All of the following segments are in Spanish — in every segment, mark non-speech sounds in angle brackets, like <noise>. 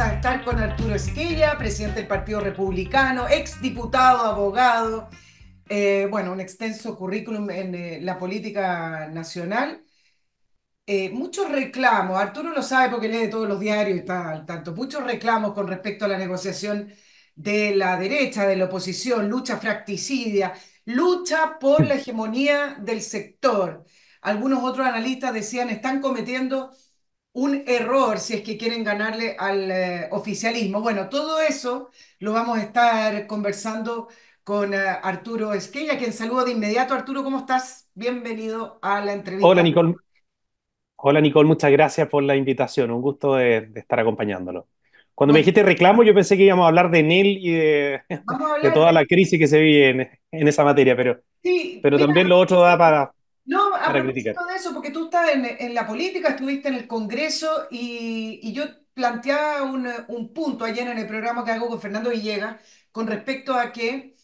a estar con Arturo Esquella, presidente del Partido Republicano, exdiputado, abogado, eh, bueno, un extenso currículum en eh, la política nacional. Eh, muchos reclamos, Arturo lo sabe porque lee todos los diarios y está tanto, muchos reclamos con respecto a la negociación de la derecha, de la oposición, lucha fracticidia, lucha por la hegemonía del sector. Algunos otros analistas decían, están cometiendo un error si es que quieren ganarle al eh, oficialismo. Bueno, todo eso lo vamos a estar conversando con eh, Arturo Esquella, quien saludo de inmediato. Arturo, ¿cómo estás? Bienvenido a la entrevista. Hola, Nicole. Hola, Nicole, muchas gracias por la invitación. Un gusto de, estar acompañándolo. Cuando me dijiste reclamo, yo pensé que íbamos a hablar de NEL y de, <laughs> toda la crisis que se vive en, esa materia, pero, pero también lo otro da para, no, a de eso, porque tú estás en, la política, estuviste en el Congreso y, yo planteaba un, punto ayer en el programa que hago con Fernando Villegas con respecto a que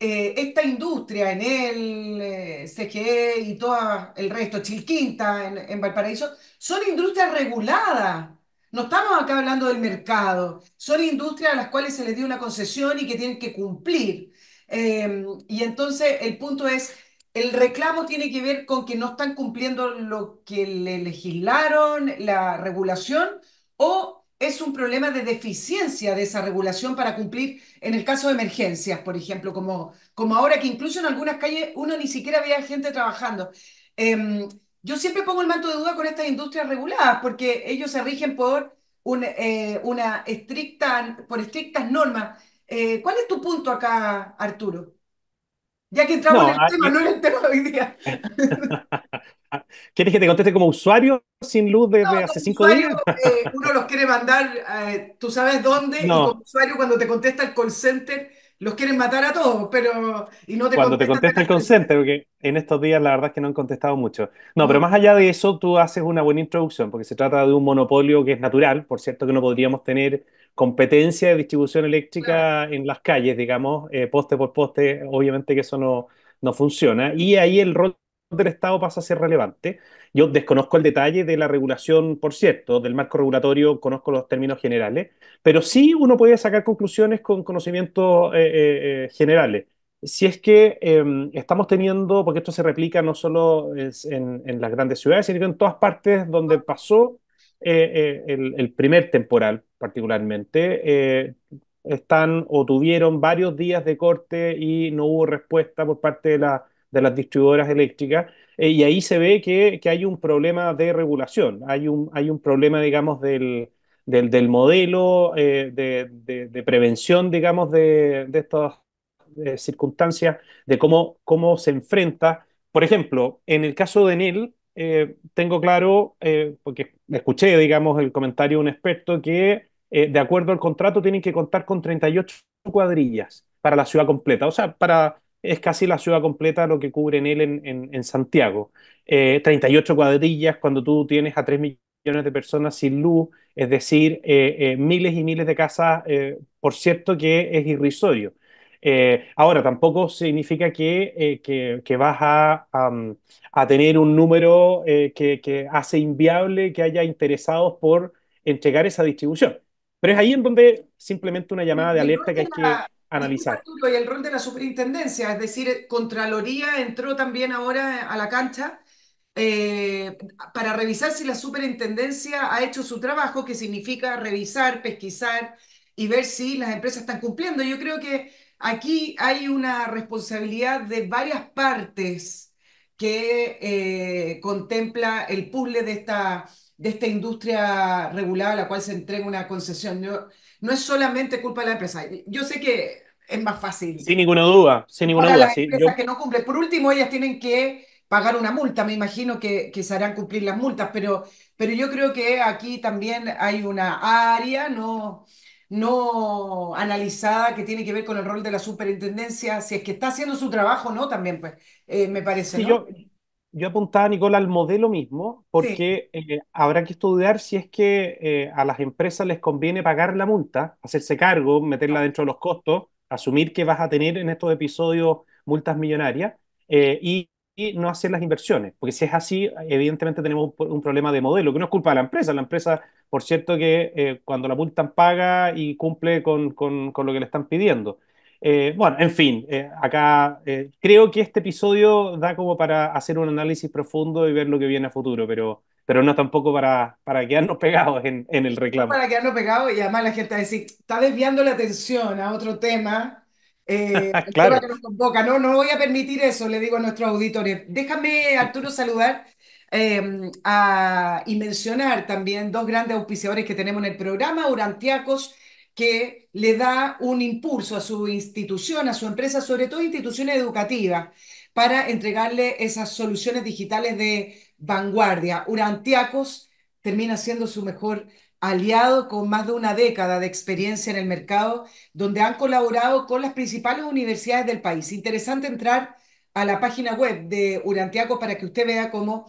eh, esta industria en el eh, CGE y todo el resto, Chilquinta en, Valparaíso, son industrias reguladas. No estamos acá hablando del mercado, son industrias a las cuales se les dio una concesión y que tienen que cumplir. Eh, y entonces el punto es, el reclamo tiene que ver con que no están cumpliendo lo que le legislaron, la regulación, o es un problema de deficiencia de esa regulación para cumplir en el caso de emergencias, por ejemplo, como, como ahora que incluso en algunas calles uno ni siquiera ve gente trabajando. Em, yo siempre pongo el manto de duda con estas industrias reguladas porque ellos se rigen por eh, una estricta, por estrictas normas. Eh, ¿Cuál es tu punto acá, Arturo? Ya que entramos en el ah, tema, no en el tema de hoy día. <laughs> ¿Quieres que te conteste como usuario sin luz desde hace cinco días? Eh, uno los quiere mandar, eh, tú sabes dónde, y como usuario cuando te contesta el call center, los quieren matar a todos, pero... no te cuando te contesta el call center, porque en estos días la verdad es que no han contestado mucho. No, pero más allá de eso, tú haces una buena introducción, porque se trata de un monopolio que es natural, por cierto que no podríamos tener competencia de distribución eléctrica en las calles, digamos, eh, poste por poste, obviamente que eso no, no funciona. Y ahí el rol del Estado pasa a ser relevante. Yo desconozco el detalle de la regulación, por cierto, del marco regulatorio, conozco los términos generales, pero sí uno puede sacar conclusiones con conocimientos eh, eh, generales. Si es que em, estamos teniendo, porque esto se replica no solo en, en, las grandes ciudades, sino en todas partes donde ah. pasó eh, eh, el, primer temporal particularmente, eh, están o tuvieron varios días de corte y no hubo respuesta por parte de, de las distribuidoras eléctricas. y ahí se ve que, que, hay un problema de regulación, hay un, hay un problema, digamos, del, del, modelo de, de, prevención, digamos, de, estas circunstancias, de cómo, cómo se enfrenta. Por ejemplo, en el caso de Enel, eh, tengo claro, eh, porque escuché, digamos, el comentario de un experto, que eh, de acuerdo al contrato tienen que contar con 38 cuadrillas para la ciudad completa. O sea, para, es casi la ciudad completa lo que cubre en él en, en, en Santiago. 38 cuadrillas cuando tú tienes a 3 millones de personas sin luz, es decir, miles y miles de casas, por cierto, que es irrisorio. Eh, ahora, tampoco significa que, eh, que, vas a, a, tener un número eh, que, que, hace inviable que haya interesados por entregar esa distribución. Pero es ahí en donde simplemente una llamada de alerta que hay que analizar. Y el rol de la superintendencia, es decir, Contraloría entró también ahora a la cancha. para revisar si la superintendencia ha hecho su trabajo, que significa revisar, pesquisar y ver si las empresas están cumpliendo. Yo creo que Aquí hay una responsabilidad de varias partes que eh, contempla el puzzle de esta, de esta industria regulada a la cual se entrega una concesión. No, es solamente culpa de la empresa. Yo sé que es más fácil. Sin ninguna duda, sin ninguna duda. empresas que no cumplen. Por último, ellas tienen que pagar una multa. Me imagino que, se harán cumplir las multas, pero, pero yo creo que aquí también hay una área, no no analizada que tiene que ver con el rol de la superintendencia, si es que está haciendo su trabajo no también, pues, eh, me parece. yo, yo, apuntaba, Nicola, al modelo mismo, porque eh, habrá que estudiar si es que eh, a las empresas les conviene pagar la multa, hacerse cargo, meterla dentro de los costos, asumir que vas a tener en estos episodios multas millonarias, y y no hacer las inversiones. Porque si es así, evidentemente tenemos un, problema de modelo, que no es culpa de la empresa. La empresa, por cierto, que eh, cuando la multan paga y cumple con, lo que le están pidiendo. Eh, bueno, en fin, eh, acá creo que este episodio da como para hacer un análisis profundo y ver lo que viene a futuro, pero, pero no tampoco para, para quedarnos pegados en, en el reclamo. Para quedarnos pegados y además la gente está desviando la atención a otro tema eh, <laughs> no, no voy a permitir eso, le digo a nuestros auditores. Déjame, Arturo, saludar em, y mencionar también dos grandes auspiciadores que tenemos en el programa, Urantiacos, que le da un impulso a su institución, a su empresa, sobre todo instituciones educativas, para entregarle esas soluciones digitales de vanguardia. Urantiacos termina siendo su mejor aliado con más de una década de experiencia en el mercado, donde han colaborado con las principales universidades del país. Interesante entrar a la página web de Urantiaco para que usted vea cómo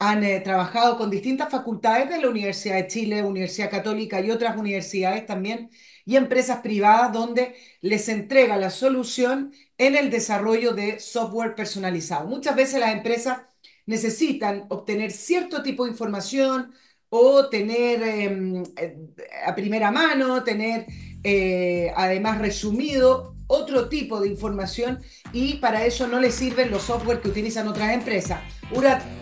han eh, trabajado con distintas facultades de la Universidad de Chile, Universidad Católica y otras universidades también, y empresas privadas donde les entrega la solución en el desarrollo de software personalizado. Muchas veces las empresas necesitan obtener cierto tipo de información, o tener em, eh, a primera mano, tener eh, además resumido otro tipo de información y para eso no le sirven los software que utilizan otras empresas.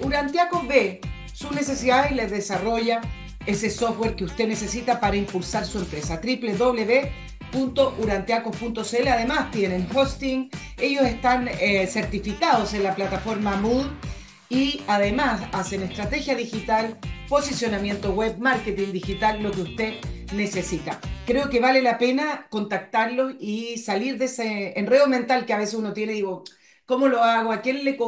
Urantiaco ve su necesidad y les desarrolla ese software que usted necesita para impulsar su empresa. www.urantiacos.cl Además tienen hosting, ellos están eh, certificados en la plataforma Mood y además hacen estrategia digital posicionamiento web, marketing digital, lo que usted necesita. Creo que vale la pena contactarlo y salir de ese enredo mental que a veces uno tiene, digo, ¿cómo lo hago? ¿A quién le,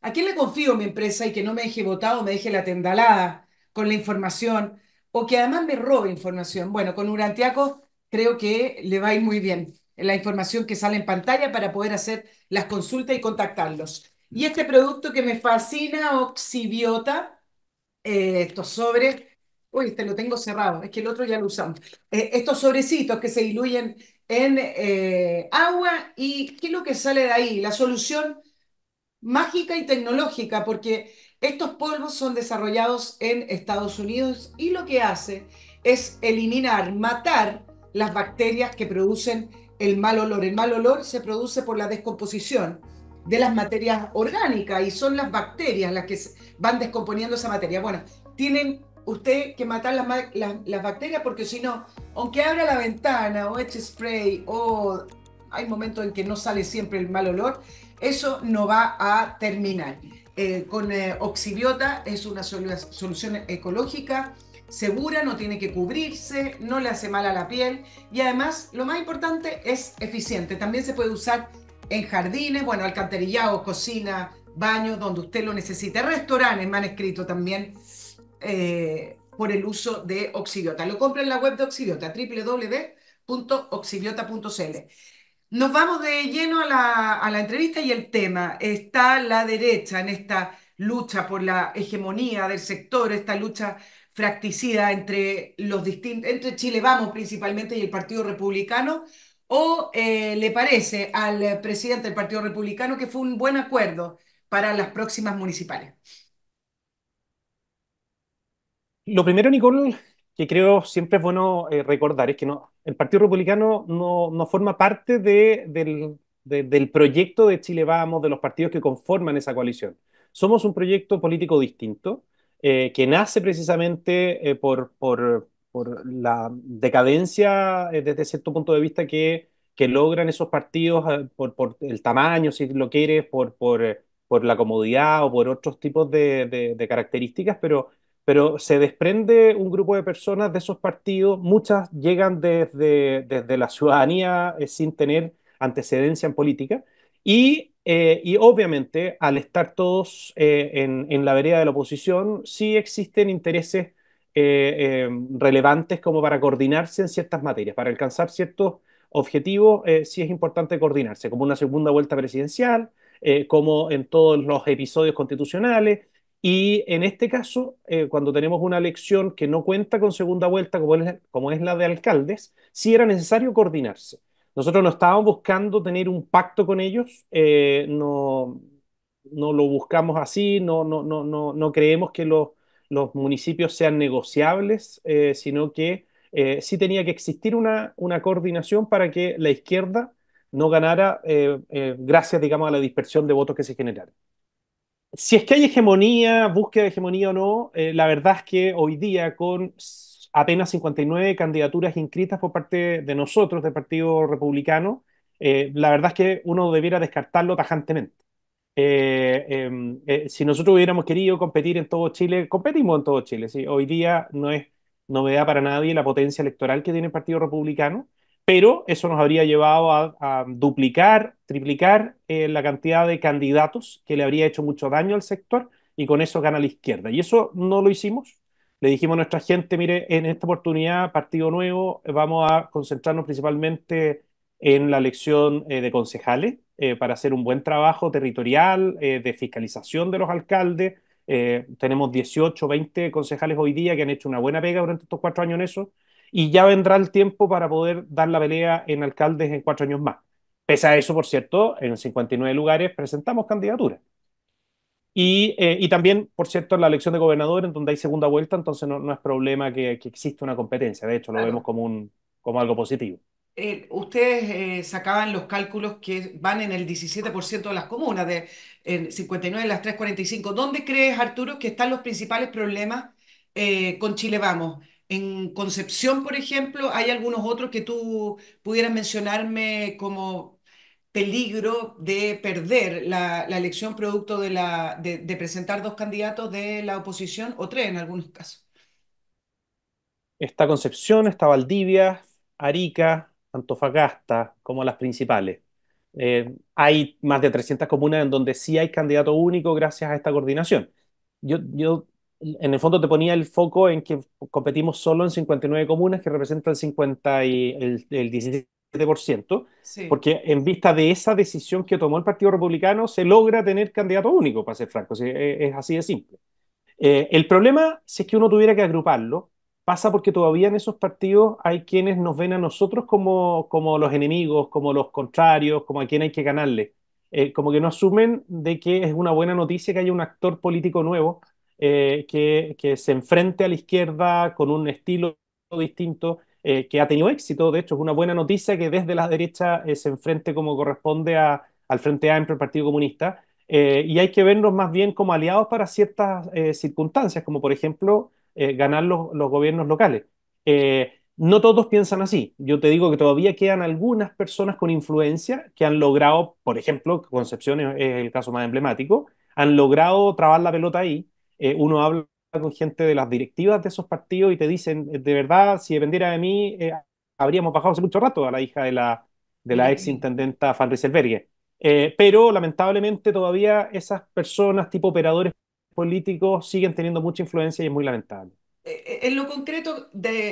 ¿A quién le confío mi empresa y que no me deje votado, me deje la tendalada con la información o que además me robe información? Bueno, con Urantiaco creo que le va a ir muy bien la información que sale en pantalla para poder hacer las consultas y contactarlos. Y este producto que me fascina, Oxibiota, eh, estos sobres, uy, este lo tengo cerrado, es que el otro ya lo usamos, eh, estos sobrecitos que se diluyen en eh, agua y qué es lo que sale de ahí, la solución mágica y tecnológica, porque estos polvos son desarrollados en Estados Unidos y lo que hace es eliminar, matar las bacterias que producen el mal olor. El mal olor se produce por la descomposición de las materias orgánicas y son las bacterias las que van descomponiendo esa materia. Bueno, tienen usted que matar las, bacterias porque si no, aunque abra la ventana o eche spray o hay momentos en que no sale siempre el mal olor, eso no va a terminar. Eh, con eh, es una solución ecológica segura, no tiene que cubrirse, no le hace mal a la piel y además lo más importante es eficiente. También se puede usar en jardines, bueno, alcantarillado, cocina, baño, donde usted lo necesite. Restaurantes me han escrito también eh, por el uso de Oxidiota. Lo compra en la web de Oxidiota, www.oxidiota.cl. Nos vamos de lleno a la, entrevista y el tema. Está la derecha en esta lucha por la hegemonía del sector, esta lucha fracticida entre los distintos, entre Chile Vamos principalmente y el Partido Republicano, ¿O eh, le parece al presidente del Partido Republicano que fue un buen acuerdo para las próximas municipales? Lo primero, Nicole, que creo siempre es bueno eh, recordar es que no, el Partido Republicano no, forma parte del, proyecto de Chile Vamos, de los partidos que conforman esa coalición. Somos un proyecto político distinto eh, que nace precisamente por, por, por la decadencia eh, desde cierto punto de vista que, que logran esos partidos eh, por, el tamaño, si lo quieres, por, por, eh, la comodidad o por otros tipos de, características, pero, pero se desprende un grupo de personas de esos partidos, muchas llegan desde, desde la ciudadanía sin tener antecedencia en política, y, obviamente al estar todos en, en, la vereda de la oposición, sí existen intereses eh, eh, relevantes como para coordinarse en ciertas materias, para alcanzar ciertos objetivos, eh, sí es importante coordinarse, como una segunda vuelta presidencial, eh, como en todos los episodios constitucionales. Y en este caso, cuando tenemos una elección que no cuenta con segunda vuelta, como es, la de alcaldes, sí era necesario coordinarse. Nosotros no estábamos buscando tener un pacto con ellos, no, lo buscamos así, no, no creemos que los los municipios sean negociables, eh, sino que eh, sí tenía que existir una, una, coordinación para que la izquierda no ganara eh, gracias, digamos, a la dispersión de votos que se generaron. Si es que hay hegemonía, búsqueda de hegemonía o no, la verdad es que hoy día con apenas 59 candidaturas inscritas por parte de nosotros, del Partido Republicano, la verdad es que uno debiera descartarlo tajantemente. Eh, em, eh, si nosotros hubiéramos querido competir en todo Chile, competimos en todo Chile. Hoy día no es novedad para nadie la potencia electoral que tiene el Partido Republicano, pero eso nos habría llevado a, duplicar, triplicar eh, la cantidad de candidatos que le habría hecho mucho daño al sector y con eso gana la izquierda. Y eso no lo hicimos. Le dijimos a nuestra gente, mire, en esta oportunidad, Partido Nuevo, vamos a concentrarnos principalmente en la elección eh, de concejales eh, para hacer un buen trabajo territorial, eh, de fiscalización de los alcaldes. tenemos 18, 20 concejales hoy día que han hecho una buena pega durante estos cuatro años en eso. Y ya vendrá el tiempo para poder dar la pelea en alcaldes en cuatro años más. Pese a eso, por cierto, en 59 lugares presentamos candidaturas. Y, también, por cierto, en la elección de gobernador, en donde hay segunda vuelta, entonces no, es problema que, que exista una competencia. De hecho, lo vemos como, un, como algo positivo. Eh, ustedes eh, sacaban los cálculos que van en el 17% de las comunas, de en 59 de las 345. ¿Dónde crees, Arturo, que están los principales problemas eh, con Chile Vamos? En Concepción, por ejemplo, ¿hay algunos otros que tú pudieras mencionarme como peligro de perder la, elección producto de, la, de presentar dos candidatos de la oposición o tres en algunos casos? Está Concepción, está Valdivia, Arica, tanto Antofagasta como las principales. Eh, hay más de 300 comunas en donde sí hay candidato único gracias a esta coordinación. Yo, yo en el fondo te ponía el foco en que competimos solo en 59 comunas que representan 50 y el, el 17%, porque en vista de esa decisión que tomó el Partido Republicano se logra tener candidato único, para ser franco, eh, es, así de simple. Eh, el problema, si es que uno tuviera que agruparlo, pasa porque todavía en esos partidos hay quienes nos ven a nosotros como, los enemigos, como los contrarios, como a quien hay que ganarle. Eh, como que no asumen de que es una buena noticia que haya un actor político nuevo eh, que, se enfrente a la izquierda con un estilo distinto, eh, que ha tenido éxito. De hecho, es una buena noticia que desde la derecha se enfrente como corresponde al Frente Amplio, el Partido Comunista. y hay que vernos más bien como aliados para ciertas circunstancias, como por ejemplo eh, ganar los, gobiernos locales. Eh, no todos piensan así. Yo te digo que todavía quedan algunas personas con influencia que han logrado, por ejemplo, Concepción es el caso más emblemático, han logrado trabar la pelota ahí. Eh, uno habla con gente de las directivas de esos partidos y te dicen, de verdad, si dependiera de mí, habríamos bajado hace mucho rato a la hija de la, ex intendenta Van pero lamentablemente todavía esas personas tipo operadores políticos siguen teniendo mucha influencia y es muy lamentable. Eh, eh, en lo concreto,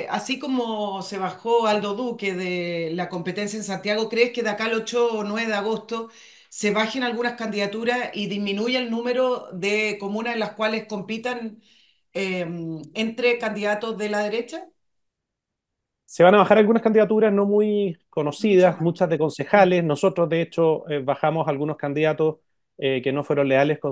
así como se bajó Aldo Duque de la competencia en Santiago, ¿crees que de acá al 8 o 9 de agosto se bajen algunas candidaturas y disminuya el número de comunas en las cuales compitan em, entre candidatos de la derecha? Se van a bajar algunas candidaturas no muy conocidas, muchas de concejales. Nosotros, de hecho, eh, bajamos algunos candidatos eh, que no fueron leales con,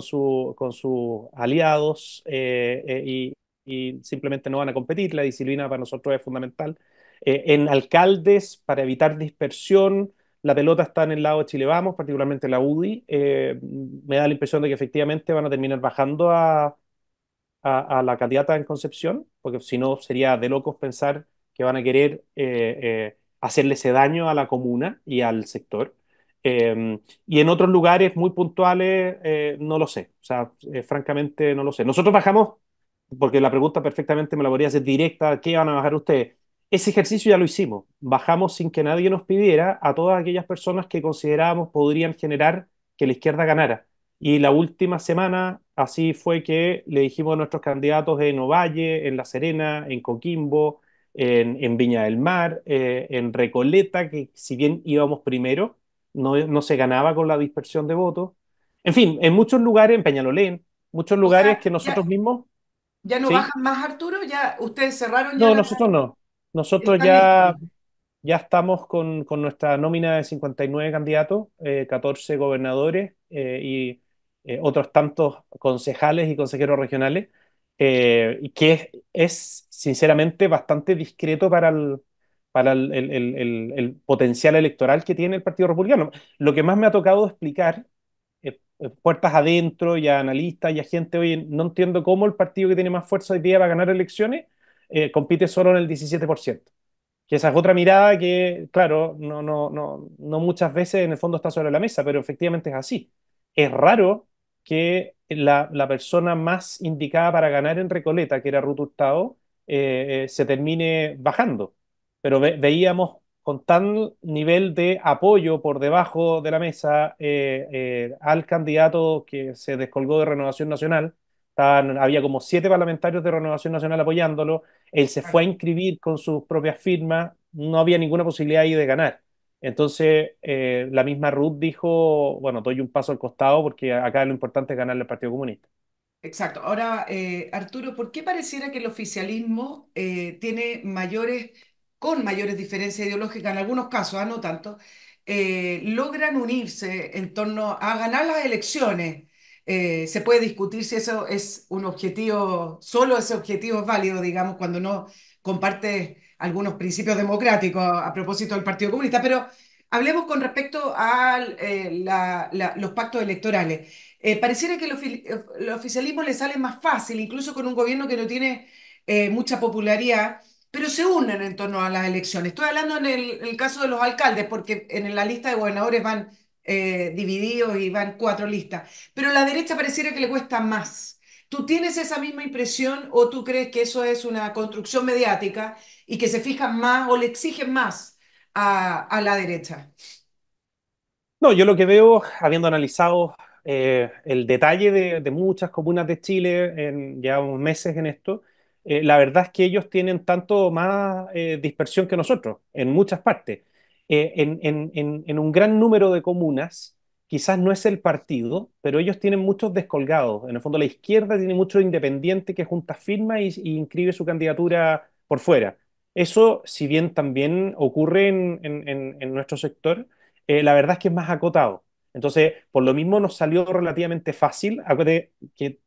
con sus aliados eh, eh, y, simplemente no van a competir. La disciplina para nosotros es fundamental. en alcaldes, para evitar dispersión, la pelota está en el lado de Chile Vamos, particularmente la UDI. me da la impresión de que efectivamente van a terminar bajando a, la candidata en Concepción, porque si no sería de locos pensar que van a querer eh, hacerle ese daño a la comuna y al sector. Em, y en otros lugares muy puntuales, eh, no lo sé. O sea, eh, francamente, no lo sé. Nosotros bajamos, porque la pregunta perfectamente me la podría hacer directa, ¿qué van a bajar ustedes? Ese ejercicio ya lo hicimos. Bajamos sin que nadie nos pidiera a todas aquellas personas que considerábamos podrían generar que la izquierda ganara. Y la última semana, así fue que le dijimos a nuestros candidatos en Ovalle, en La Serena, en Coquimbo, en, en Viña del Mar, eh, en Recoleta, que si bien íbamos primero, no, se ganaba con la dispersión de votos. En fin, en muchos lugares, en Peñalolén, muchos lugares que nosotros mismos... ¿Ya no bajan más, Arturo? ¿Ya ustedes cerraron? Ya no, nosotros no. Nosotros ya, ya estamos con, nuestra nómina de 59 candidatos, 14 eh, gobernadores eh, y eh, otros tantos concejales y consejeros regionales, y que es, es sinceramente bastante discreto para el, para el, potencial electoral que tiene el Partido Republicano. Lo que más me ha tocado explicar, eh, eh, puertas adentro y a analistas y a gente, oye, no entiendo cómo el partido que tiene más fuerza hoy día va ganar elecciones, eh, compite solo en el 17%. Que esa es otra mirada que, claro, no, muchas veces en el fondo está sobre la mesa, pero efectivamente es así. Es raro que la, persona más indicada para ganar en Recoleta, que era Ruth Hurtado, se termine bajando pero veíamos con tan nivel de apoyo por debajo de la mesa eh, eh, al candidato que se descolgó de Renovación Nacional. había como siete parlamentarios de Renovación Nacional apoyándolo. Él se fue a inscribir con sus propias firmas. No había ninguna posibilidad ahí de ganar. Entonces, eh, la misma Ruth dijo, bueno, doy un paso al costado porque acá lo importante es ganarle al Partido Comunista. Exacto. Ahora, Arturo, ¿por qué pareciera que el oficialismo tiene mayores con mayores diferencias ideológicas en algunos casos, ah, no tanto, eh, logran unirse en torno a ganar las elecciones. Eh, se puede discutir si eso es un objetivo, solo ese objetivo es válido, digamos, cuando no comparte algunos principios democráticos a, propósito del Partido Comunista, pero hablemos con respecto eh, a los pactos electorales. pareciera que el, el, oficialismo le sale más fácil, incluso con un gobierno que no tiene mucha popularidad, pero se unen en torno a las elecciones. Estoy hablando en el, caso de los alcaldes, porque en la lista de gobernadores van eh, divididos y van cuatro listas, pero la derecha pareciera que le cuesta más. ¿Tú tienes esa misma impresión o tú crees que eso es una construcción mediática y que se fijan más o le exigen más a, la derecha? No, yo lo que veo, habiendo analizado eh, el detalle de, muchas comunas de Chile, en, llevamos meses en esto, eh, la verdad es que ellos tienen tanto más eh, dispersión que nosotros en muchas partes. Eh, en, un gran número de comunas, quizás no es el partido, pero ellos tienen muchos descolgados. En el fondo, la izquierda tiene muchos independientes que junta firma y, inscribe su candidatura por fuera. Eso, si bien también ocurre en, nuestro sector, la verdad es que es más acotado. Entonces, por lo mismo nos salió relativamente fácil, que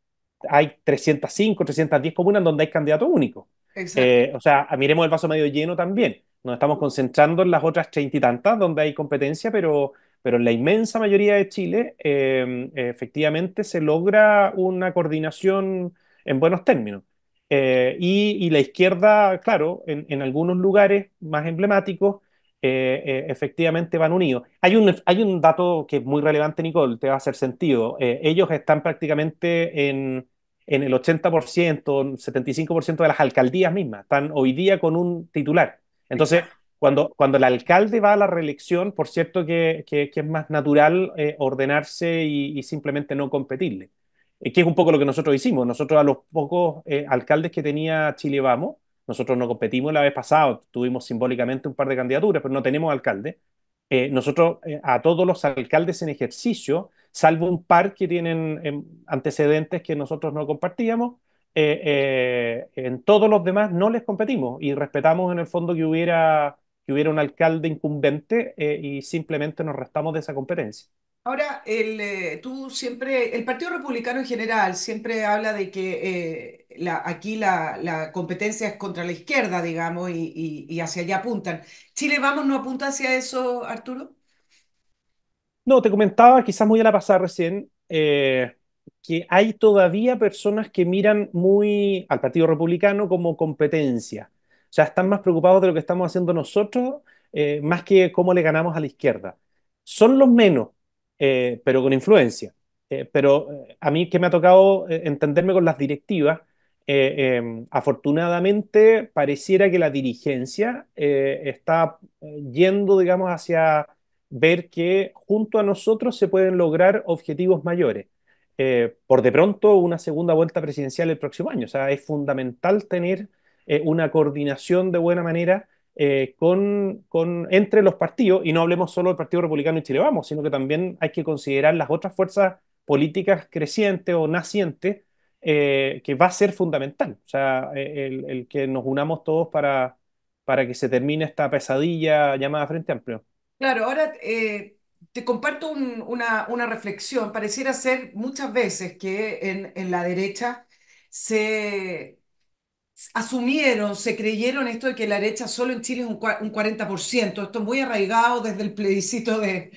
hay 305, 310 comunas donde hay candidato único. Eh, o sea, miremos el vaso medio lleno también. Nos estamos concentrando en las otras treinta y tantas donde hay competencia, pero, pero en la inmensa mayoría de Chile em, efectivamente se logra una coordinación en buenos términos. Eh, y, la izquierda, claro, en, algunos lugares más emblemáticos, eh, efectivamente van unidos. Hay un, hay un dato que es muy relevante, Nicole, te va a hacer sentido. ellos están prácticamente en, en el 80%, 75% de las alcaldías mismas, están hoy día con un titular. Entonces, cuando, cuando el alcalde va a la reelección, por cierto que, es más natural eh, ordenarse y, simplemente no competirle, eh, que es un poco lo que nosotros hicimos. Nosotros a los pocos eh, alcaldes que tenía Chile Vamos, nosotros no competimos la vez pasada, tuvimos simbólicamente un par de candidaturas, pero no tenemos alcalde. Eh, nosotros eh, a todos los alcaldes en ejercicio, salvo un par que tienen em, antecedentes que nosotros no compartíamos, eh, en todos los demás no les competimos y respetamos en el fondo que hubiera, que hubiera un alcalde incumbente y simplemente nos restamos de esa competencia. Ahora, el, tú siempre, el Partido Republicano en general siempre habla de que aquí la, competencia es contra la izquierda, digamos, y, hacia allá apuntan. ¿Chile vamos no apunta hacia eso, Arturo? No, te comentaba, quizás muy a la pasada recién, eh, que hay todavía personas que miran muy al Partido Republicano como competencia. O sea, están más preocupados de lo que estamos haciendo nosotros, eh, más que cómo le ganamos a la izquierda. Son los menos, eh, pero con influencia. pero a mí que me ha tocado entenderme con las directivas, eh, em, afortunadamente, pareciera que la dirigencia eh, está eh, yendo, digamos, hacia ver que junto a nosotros se pueden lograr objetivos mayores. por de pronto, una segunda vuelta presidencial el próximo año. O sea, es fundamental tener una coordinación de buena manera con, entre los partidos, y no hablemos solo del Partido Republicano y Chile Vamos, sino que también hay que considerar las otras fuerzas políticas crecientes o nacientes eh, que va a ser fundamental. O sea, eh, el, que nos unamos todos para, para que se termine esta pesadilla llamada Frente Amplio. Claro, ahora eh, te comparto una, reflexión. Pareciera ser muchas veces que en, la derecha se asumieron, se creyeron esto de que la derecha solo en Chile es un, 40%. Esto es muy arraigado desde el plebiscito de,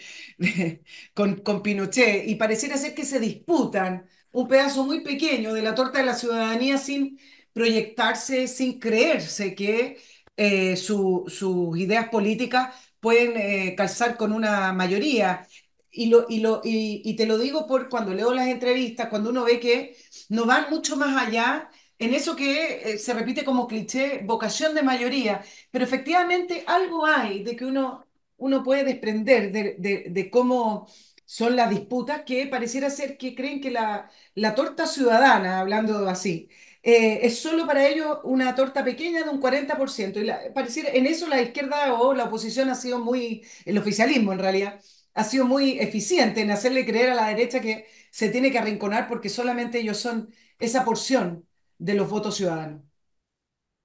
con, con, Pinochet y pareciera ser que se disputan un pedazo muy pequeño de la torta de la ciudadanía sin proyectarse, sin creerse que eh, sus ideas políticas pueden eh, calzar con una mayoría. Y, lo, y, lo, y, te lo digo por cuando leo las entrevistas, cuando uno ve que no van mucho más allá en eso que eh, se repite como cliché, vocación de mayoría, pero efectivamente algo hay de que uno, uno puede desprender de, de cómo son las disputas que pareciera ser que creen que la, torta ciudadana, hablando así, eh, es solo para ellos una torta pequeña de un 40%. Y pareciera, en eso la izquierda o la oposición ha sido muy, el oficialismo en realidad, ha sido muy eficiente en hacerle creer a la derecha que se tiene que arrinconar porque solamente ellos son esa porción de los votos ciudadanos.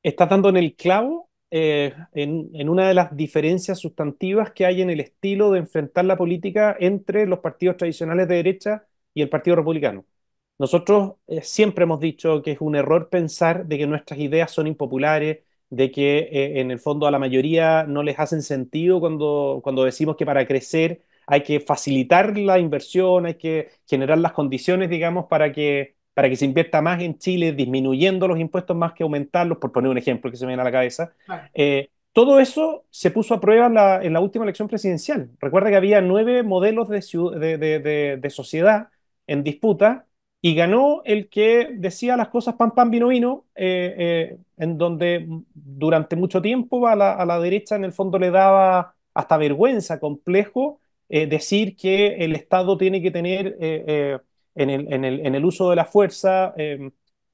Estás dando en el clavo eh, en, una de las diferencias sustantivas que hay en el estilo de enfrentar la política entre los partidos tradicionales de derecha y el Partido Republicano. Nosotros eh, siempre hemos dicho que es un error pensar de que nuestras ideas son impopulares, de que eh, en el fondo a la mayoría no les hacen sentido cuando, cuando decimos que para crecer hay que facilitar la inversión, hay que generar las condiciones, digamos, para que para que se invierta más en Chile, disminuyendo los impuestos más que aumentarlos, por poner un ejemplo que se me viene a la cabeza. Eh, todo eso se puso a prueba en la, última elección presidencial. Recuerda que había nueve modelos de, sociedad en disputa y ganó el que decía las cosas pan, pan, vino, vino, eh, eh, en donde durante mucho tiempo a la, derecha en el fondo le daba hasta vergüenza, complejo, decir que el Estado tiene que tener en el, en el, uso de la fuerza, em,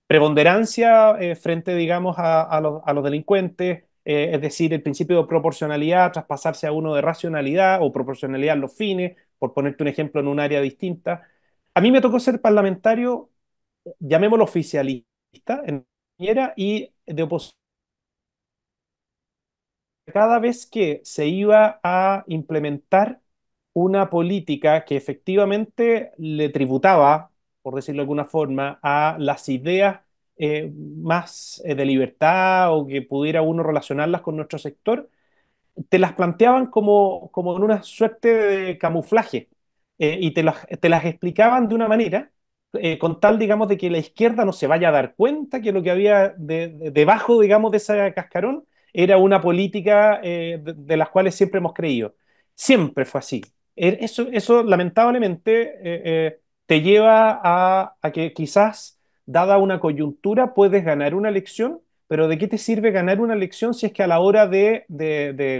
preponderancia eh, frente, digamos, a, los, delincuentes, eh, es decir, el principio de proporcionalidad, traspasarse a uno de racionalidad o proporcionalidad a los fines, por ponerte un ejemplo en un área distinta. A mí me tocó ser parlamentario, llamémoslo oficialista, en y de oposición cada vez que se iba a implementar una política que efectivamente le tributaba, por decirlo de alguna forma, a las ideas eh, más eh, de libertad o que pudiera uno relacionarlas con nuestro sector, te las planteaban como, como en una suerte de camuflaje eh, y te las, te las explicaban de una manera con tal, digamos, de que la izquierda no se vaya a dar cuenta que lo que había debajo, digamos, de esa cascarón era una política de, las cuales siempre hemos creído. Siempre fue así. Er, eso, lamentablemente eh, eh, te lleva a, que quizás, dada una coyuntura, puedes ganar una elección, pero ¿de qué te sirve ganar una elección si es que a la hora de,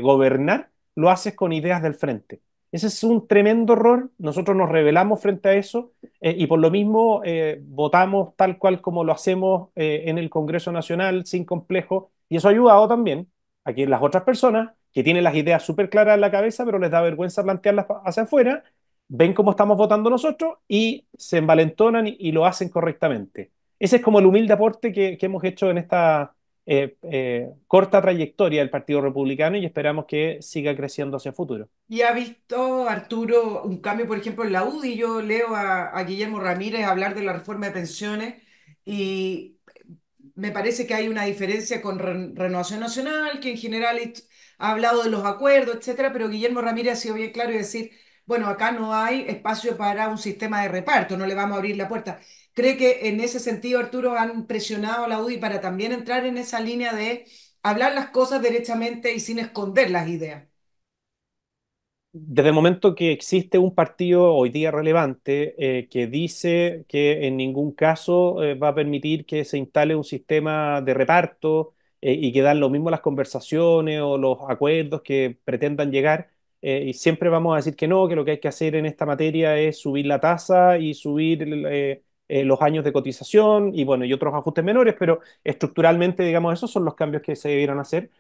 gobernar lo haces con ideas del frente? Ese es un tremendo error, nosotros nos rebelamos frente a eso eh, y por lo mismo votamos tal cual como lo hacemos en el Congreso Nacional, sin complejo, y eso ha ayudado también a que las otras personas que tienen las ideas súper claras en la cabeza, pero les da vergüenza plantearlas hacia afuera, ven cómo estamos votando nosotros y se envalentonan y, lo hacen correctamente. Ese es como el humilde aporte que, hemos hecho en esta eh, eh, corta trayectoria del Partido Republicano y esperamos que siga creciendo hacia el futuro. ¿Y ha visto, Arturo, un cambio, por ejemplo, en la UDI? Yo leo a, Guillermo Ramírez hablar de la reforma de pensiones y me parece que hay una diferencia con Renovación Nacional, que en general ha hablado de los acuerdos, etcétera, pero Guillermo Ramírez ha sido bien claro y decir, bueno, acá no hay espacio para un sistema de reparto, no le vamos a abrir la puerta. ¿Cree que en ese sentido, Arturo, han presionado a la UDI para también entrar en esa línea de hablar las cosas derechamente y sin esconder las ideas? Desde el momento que existe un partido hoy día relevante eh, que dice que en ningún caso eh, va a permitir que se instale un sistema de reparto, eh, y que dan lo mismo las conversaciones o los acuerdos que pretendan llegar. Eh, y siempre vamos a decir que no, que lo que hay que hacer en esta materia es subir la tasa y subir eh, los años de cotización y bueno, y otros ajustes menores, pero estructuralmente, digamos, esos son los cambios que se debieron hacer.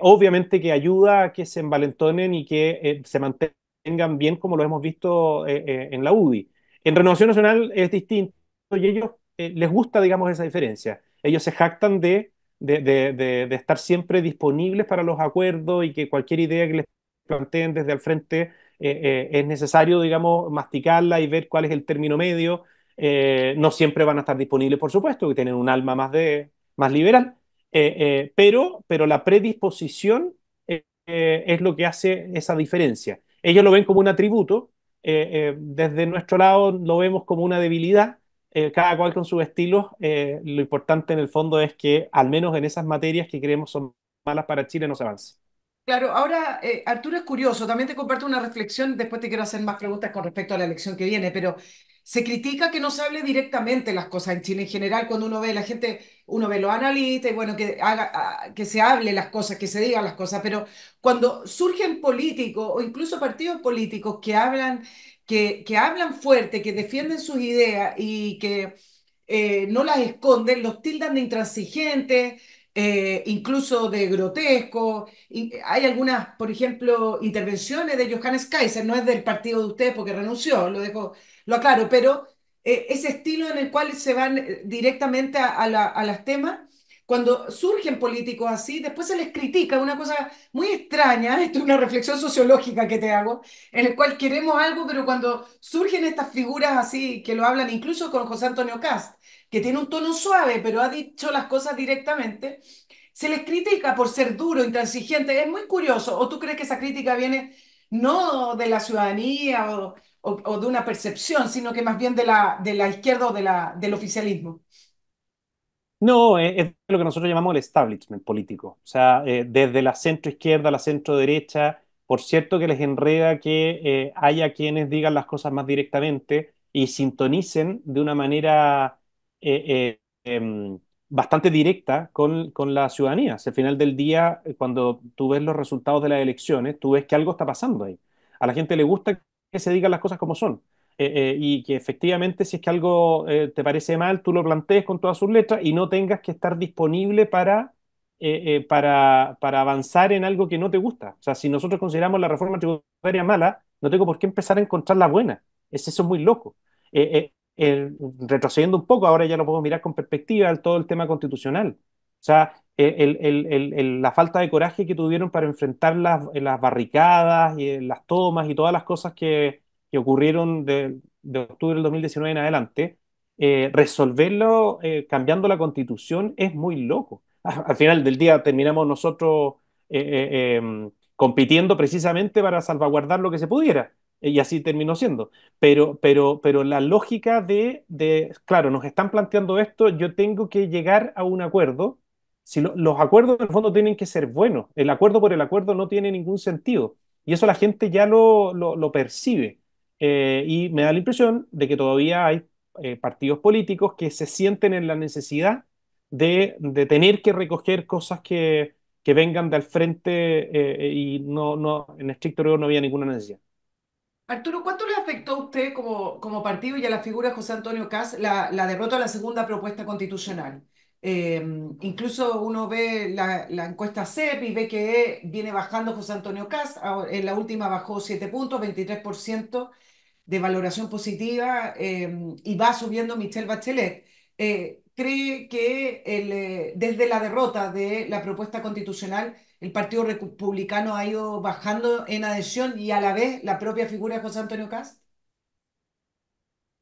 obviamente que ayuda a que se envalentonen y que se mantengan bien como lo hemos visto en la UDI. En Renovación Nacional es distinto y ellos les gusta, digamos, esa diferencia. Ellos se jactan de de, estar siempre disponibles para los acuerdos y que cualquier idea que les planteen desde el frente eh, eh, es necesario, digamos, masticarla y ver cuál es el término medio. Eh, no siempre van a estar disponibles, por supuesto, que tienen un alma más, de, más liberal, pero, pero la predisposición es lo que hace esa diferencia. Ellos lo ven como un atributo, desde nuestro lado lo vemos como una debilidad, eh, cada cual con su estilo, eh, lo importante en el fondo es que al menos en esas materias que creemos son malas para Chile no se avance. Claro, ahora eh, Arturo es curioso, también te comparto una reflexión, después te quiero hacer más preguntas con respecto a la elección que viene, pero se critica que no se hable directamente las cosas en Chile en general, cuando uno ve la gente, uno ve los analistas y bueno, que, haga, ah, que se hable las cosas, que se digan las cosas, pero cuando surgen políticos o incluso partidos políticos que hablan que, hablan fuerte, que defienden sus ideas y que eh, no las esconden, los tildan de intransigentes, eh, incluso de grotesco. Y hay algunas, por ejemplo, intervenciones de Johannes Kaiser, no es del partido de ustedes porque renunció, lo dejo, lo aclaro, pero eh, ese estilo en el cual se van directamente a, a las temas cuando surgen políticos así, después se les critica una cosa muy extraña, <laughs> esto es una reflexión sociológica que te hago, en el cual queremos algo, pero cuando surgen estas figuras así, que lo hablan incluso con José Antonio Cast, que tiene un tono suave, pero ha dicho las cosas directamente, se les critica por ser duro, intransigente, es muy curioso, o tú crees que esa crítica viene no de la ciudadanía o, de una percepción, sino que más bien de la, de la izquierda o de la, del oficialismo. No, eh, es, lo que nosotros llamamos el establishment político. O sea, eh, desde la centro izquierda a la centro derecha, por cierto que les enreda que eh, haya quienes digan las cosas más directamente y sintonicen de una manera em, bastante directa con, la ciudadanía. al final del día, cuando tú ves los resultados de las elecciones, tú ves que algo está pasando ahí. A la gente le gusta que se digan las cosas como son. Eh, eh, y que efectivamente si es que algo eh, te parece mal, tú lo plantees con todas sus letras y no tengas que estar disponible para, para, avanzar en algo que no te gusta. O sea, si nosotros consideramos la reforma tributaria mala, no tengo por qué empezar a encontrar la buena. Es eso muy loco. retrocediendo un poco, ahora ya lo puedo mirar con perspectiva todo el tema constitucional. O sea, la falta de coraje que tuvieron para enfrentar las, las barricadas y las tomas y todas las cosas que, que ocurrieron de, octubre del 2019 en adelante, eh, resolverlo eh, cambiando la constitución es muy loco. <laughs> Al final del día terminamos nosotros eh, em, compitiendo precisamente para salvaguardar lo que se pudiera. Y así terminó siendo. Pero, pero, pero la lógica de, claro, nos están planteando esto, yo tengo que llegar a un acuerdo. Si los acuerdos en el fondo tienen que ser buenos, el acuerdo por el acuerdo no tiene ningún sentido. Y eso la gente ya lo, lo percibe. Eh, y me da la impresión de que todavía hay eh, partidos políticos que se sienten en la necesidad de, de tener que recoger cosas que, que vengan del frente eh, y no, no, en estricto rigor no había ninguna necesidad. Arturo, ¿cuánto le afectó a usted como, como partido y a la figura de José Antonio Cas la, derrota de la segunda propuesta constitucional? incluso uno ve la, encuesta CEP y ve que viene bajando José Antonio Cas, en la última bajó 7 puntos, 23%, de valoración positiva em, y va subiendo Michelle Bachelet. Eh, ¿Cree que eh, desde la derrota de la propuesta constitucional el Partido Republicano ha ido bajando en adhesión y a la vez la propia figura de José Antonio Cast?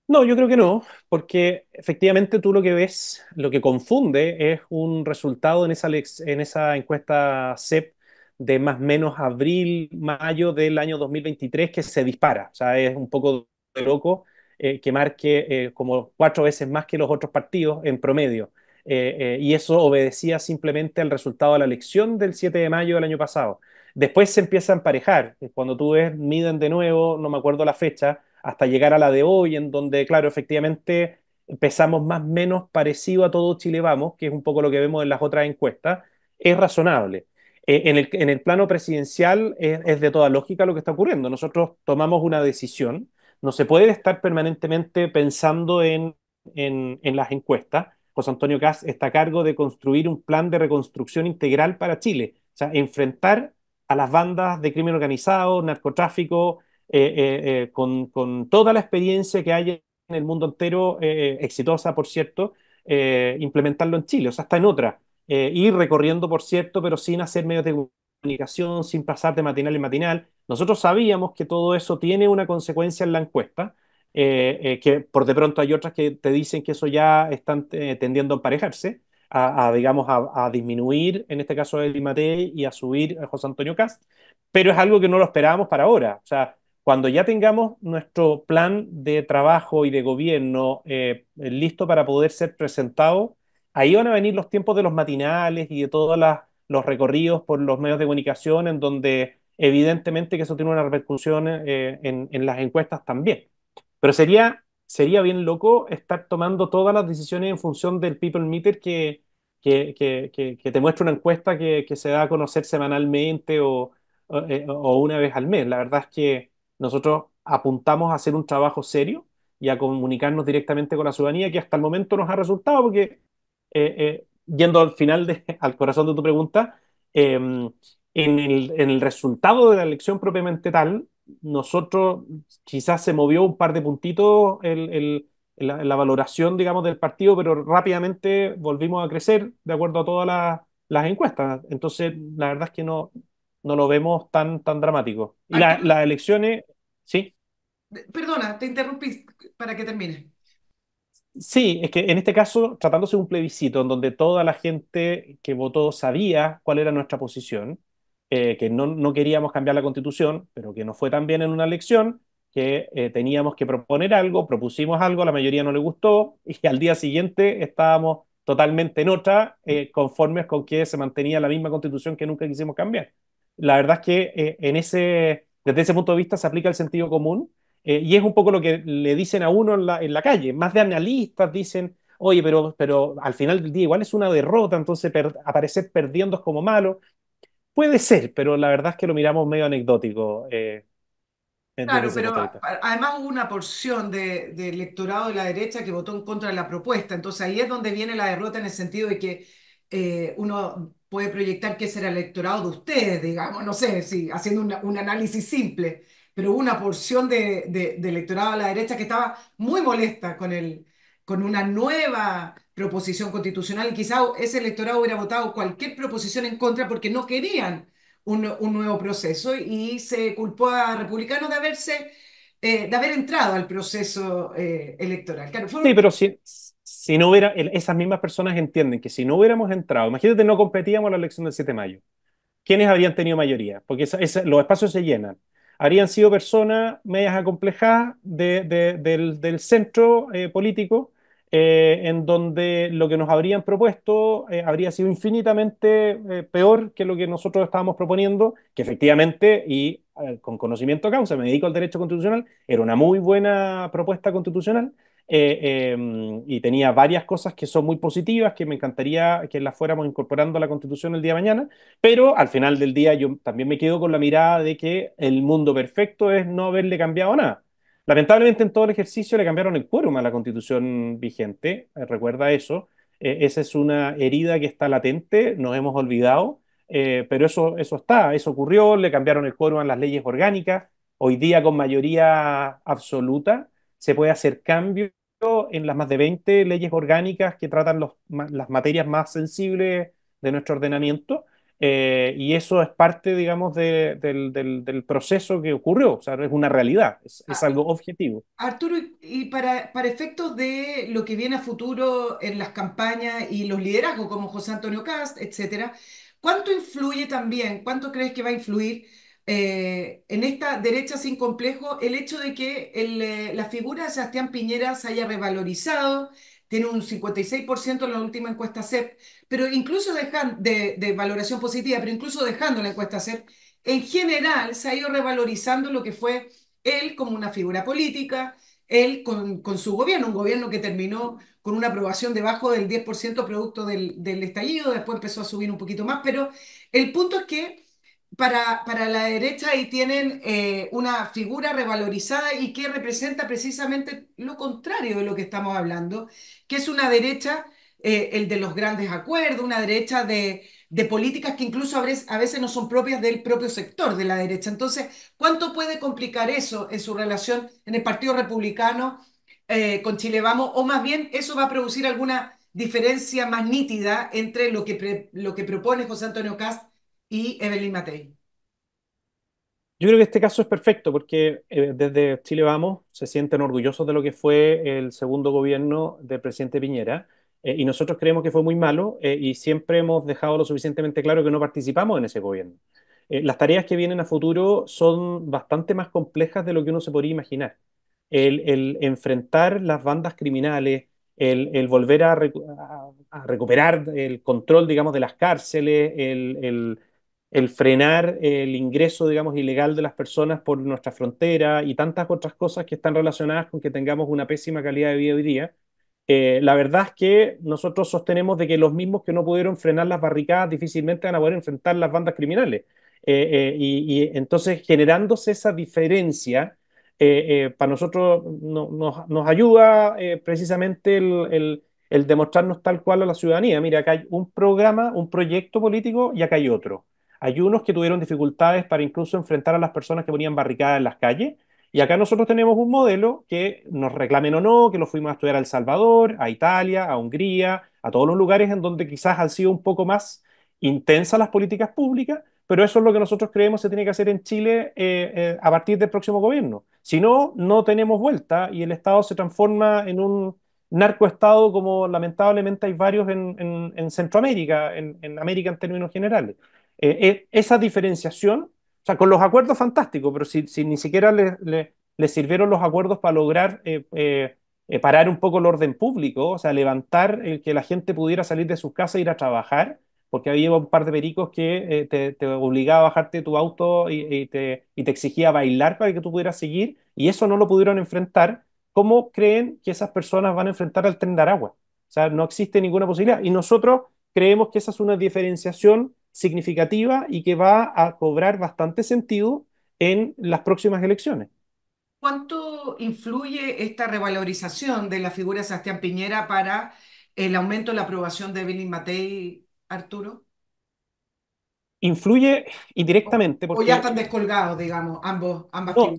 No, yo creo que no, porque efectivamente tú lo que ves, lo que confunde es un resultado en esa, en esa encuesta CEP de más o menos abril, mayo del año 2023 que se dispara. O sea, es un poco de loco eh, que marque eh, como cuatro veces más que los otros partidos en promedio. Eh, y eso obedecía simplemente al resultado de la elección del 7 de mayo del año pasado. Después se empieza a emparejar. Cuando tú ves, miden de nuevo, no me acuerdo la fecha, hasta llegar a la de hoy, en donde, claro, efectivamente empezamos más o menos parecido a todo Chile Vamos, que es un poco lo que vemos en las otras encuestas, es razonable. Eh, en el, plano presidencial es, de toda lógica lo que está ocurriendo. Nosotros tomamos una decisión, no se puede estar permanentemente pensando en, las encuestas. José Antonio Cas está a cargo de construir un plan de reconstrucción integral para Chile, o sea, enfrentar a las bandas de crimen organizado, narcotráfico, eh, eh, con, con, toda la experiencia que hay en el mundo entero, exitosa, por cierto, implementarlo en Chile, o sea, está en otra. Eh, ir recorriendo, por cierto, pero sin hacer medios de comunicación, sin pasar de matinal en matinal. Nosotros sabíamos que todo eso tiene una consecuencia en la encuesta, eh, eh, que por de pronto hay otras que te dicen que eso ya están tendiendo a emparejarse, a, digamos, a, disminuir, en este caso, el Imatei y a subir a José Antonio Cast, pero es algo que no lo esperábamos para ahora. O sea, cuando ya tengamos nuestro plan de trabajo y de gobierno listo para poder ser presentado Ahí van a venir los tiempos de los matinales y de todos los recorridos por los medios de comunicación, en donde evidentemente que eso tiene una repercusión eh, en, las encuestas también. Pero sería, sería bien loco estar tomando todas las decisiones en función del People Meter que, te muestra una encuesta que, se da a conocer semanalmente eh, o una vez al mes. La verdad es que nosotros apuntamos a hacer un trabajo serio y a comunicarnos directamente con la ciudadanía, que hasta el momento nos ha resultado, porque eh, eh, yendo al final, <laughs> al corazón de tu pregunta, em, en el, resultado de la elección propiamente tal, nosotros quizás se movió un par de puntitos la, valoración, digamos, del partido, pero rápidamente volvimos a crecer de acuerdo a todas las encuestas. Entonces, la verdad es que no, no lo vemos tan, tan dramático. Y las elecciones, sí. Perdona, te interrumpí para que termine. Sí, es que en este caso, tratándose de un plebiscito en donde toda la gente que votó sabía cuál era nuestra posición, eh, que no, queríamos cambiar la constitución, pero que no fue tan bien en una elección, que eh, teníamos que proponer algo, propusimos algo, la mayoría no le gustó <laughs> y al día siguiente estábamos totalmente en otra, eh, conformes con que se mantenía la misma constitución que nunca quisimos cambiar. La verdad es que en ese, desde ese punto de vista se aplica el sentido común eh, y es un poco lo que le dicen a uno en la, calle. Más de analistas dicen, oye, pero, pero al final del día igual es una derrota, entonces aparecer perdiendo es como malo. Puede ser, pero la verdad es que lo miramos medio anecdótico. Eh, claro, pero además hubo una porción de, electorado de la derecha que votó en contra de la propuesta, entonces ahí es donde viene la derrota en el sentido de que eh, uno puede proyectar qué será el electorado de ustedes, digamos, no sé, si haciendo un análisis simple pero hubo una porción de, de, de, electorado a la derecha que estaba muy molesta con, el, con una nueva proposición constitucional. Quizá ese electorado hubiera votado cualquier proposición en contra porque no querían un, nuevo proceso y se culpó a republicanos de haberse... Eh, de haber entrado al proceso eh, electoral. Sí, pero si, si no hubiera, esas mismas personas entienden que si no hubiéramos entrado, imagínate, no competíamos a la elección del 7 de mayo. ¿Quiénes habrían tenido mayoría? Porque los espacios se llenan habrían sido personas medias acomplejadas del, centro eh, político, eh, en donde lo que nos habrían propuesto eh, habría sido infinitamente peor que lo que nosotros estábamos proponiendo, que efectivamente, y con conocimiento causa, me dedico al derecho constitucional, era una muy buena propuesta constitucional, eh, em, y tenía varias cosas que son muy positivas, que me encantaría que las fuéramos incorporando a la Constitución el día de mañana, pero al final del día yo también me quedo con la mirada de que el mundo perfecto es no haberle cambiado nada. Lamentablemente en todo el ejercicio le cambiaron el quórum a la Constitución vigente, eh, recuerda eso, eh, esa es una herida que está latente, nos hemos olvidado, pero eso, eso está, eso ocurrió, le cambiaron el quórum a las leyes orgánicas, hoy día con mayoría absoluta se puede hacer cambio en las más de 20 leyes orgánicas que tratan las materias más sensibles de nuestro ordenamiento. Eh, y eso es parte, digamos, del, proceso que ocurrió, o sea, es una realidad, es, ah, algo objetivo. Arturo, y para, para, efectos de lo que viene a futuro en las campañas y los liderazgos como José Antonio Cast, etcétera, ¿cuánto influye también, cuánto crees que va a influir eh, en esta derecha sin complejo el hecho de que el, eh, la figura de Sebastián Piñera se haya revalorizado, tiene un 56% en la última encuesta CEP, pero incluso dejan, de, valoración positiva, pero incluso dejando la encuesta CEP, en general se ha ido revalorizando lo que fue él como una figura política, él con, su gobierno, un gobierno que terminó con una aprobación debajo del 10% producto del, del estallido, después empezó a subir un poquito más, pero el punto es que para, la derecha y tienen eh, una figura revalorizada y que representa precisamente lo contrario de lo que estamos hablando, que es una derecha, eh, el de los grandes acuerdos, una derecha de, políticas que incluso a veces, no son propias del propio sector de la derecha. Entonces, ¿cuánto puede complicar eso en su relación en el Partido Republicano eh, con Chile Vamos? O más bien, ¿eso va a producir alguna diferencia más nítida entre lo que, lo que propone José Antonio Cast y Evelyn Matei. Yo creo que este caso es perfecto porque eh, desde Chile Vamos se sienten orgullosos de lo que fue el segundo gobierno del presidente Piñera eh, y nosotros creemos que fue muy malo eh, y siempre hemos dejado lo suficientemente claro que no participamos en ese gobierno. las tareas que vienen a futuro son bastante más complejas de lo que uno se podría imaginar. El, enfrentar las bandas criminales, el, volver a, recuperar el control, digamos, de las cárceles, el el frenar el ingreso, digamos, ilegal de las personas por nuestra frontera y tantas otras cosas que están relacionadas con que tengamos una pésima calidad de vida hoy día. Eh, la verdad es que nosotros sostenemos de que los mismos que no pudieron frenar las barricadas difícilmente van a poder enfrentar las bandas criminales. Eh, eh, y, entonces generándose esa diferencia, para nosotros nos, ayuda precisamente el, el demostrarnos tal cual a la ciudadanía. Mira, acá hay un programa, un proyecto político y acá hay otro. Hay unos que tuvieron dificultades para incluso enfrentar a las personas que ponían barricadas en las calles. Y acá nosotros tenemos un modelo que nos reclamen o no, que lo fuimos a estudiar a El Salvador, a Italia, a Hungría, a todos los lugares en donde quizás han sido un poco más intensas las políticas públicas, pero eso es lo que nosotros creemos se tiene que hacer en Chile eh, eh, a partir del próximo gobierno. Si no, no tenemos vuelta y el Estado se transforma en un narcoestado como lamentablemente hay varios en, Centroamérica, en, en América en términos generales. Eh, eh, esa diferenciación, o sea, con los acuerdos fantásticos, pero si, ni siquiera le, sirvieron los acuerdos para lograr eh, parar un poco el orden público, o sea, levantar el que la gente pudiera salir de sus casas e ir a trabajar, porque había un par de pericos que te, obligaba a bajarte tu auto y, te, y exigía bailar para que tú pudieras seguir, y eso no lo pudieron enfrentar. ¿Cómo creen que esas personas van a enfrentar al tren de Aragua? O sea, no existe ninguna posibilidad. Y nosotros creemos que esa es una diferenciación significativa y que va a cobrar bastante sentido en las próximas elecciones. ¿Cuánto influye esta revalorización de la figura de Sebastián Piñera para el aumento de la aprobación de Billy Matei, Arturo? Influye indirectamente. Porque, o ya están descolgados, digamos, ambos, ambas no,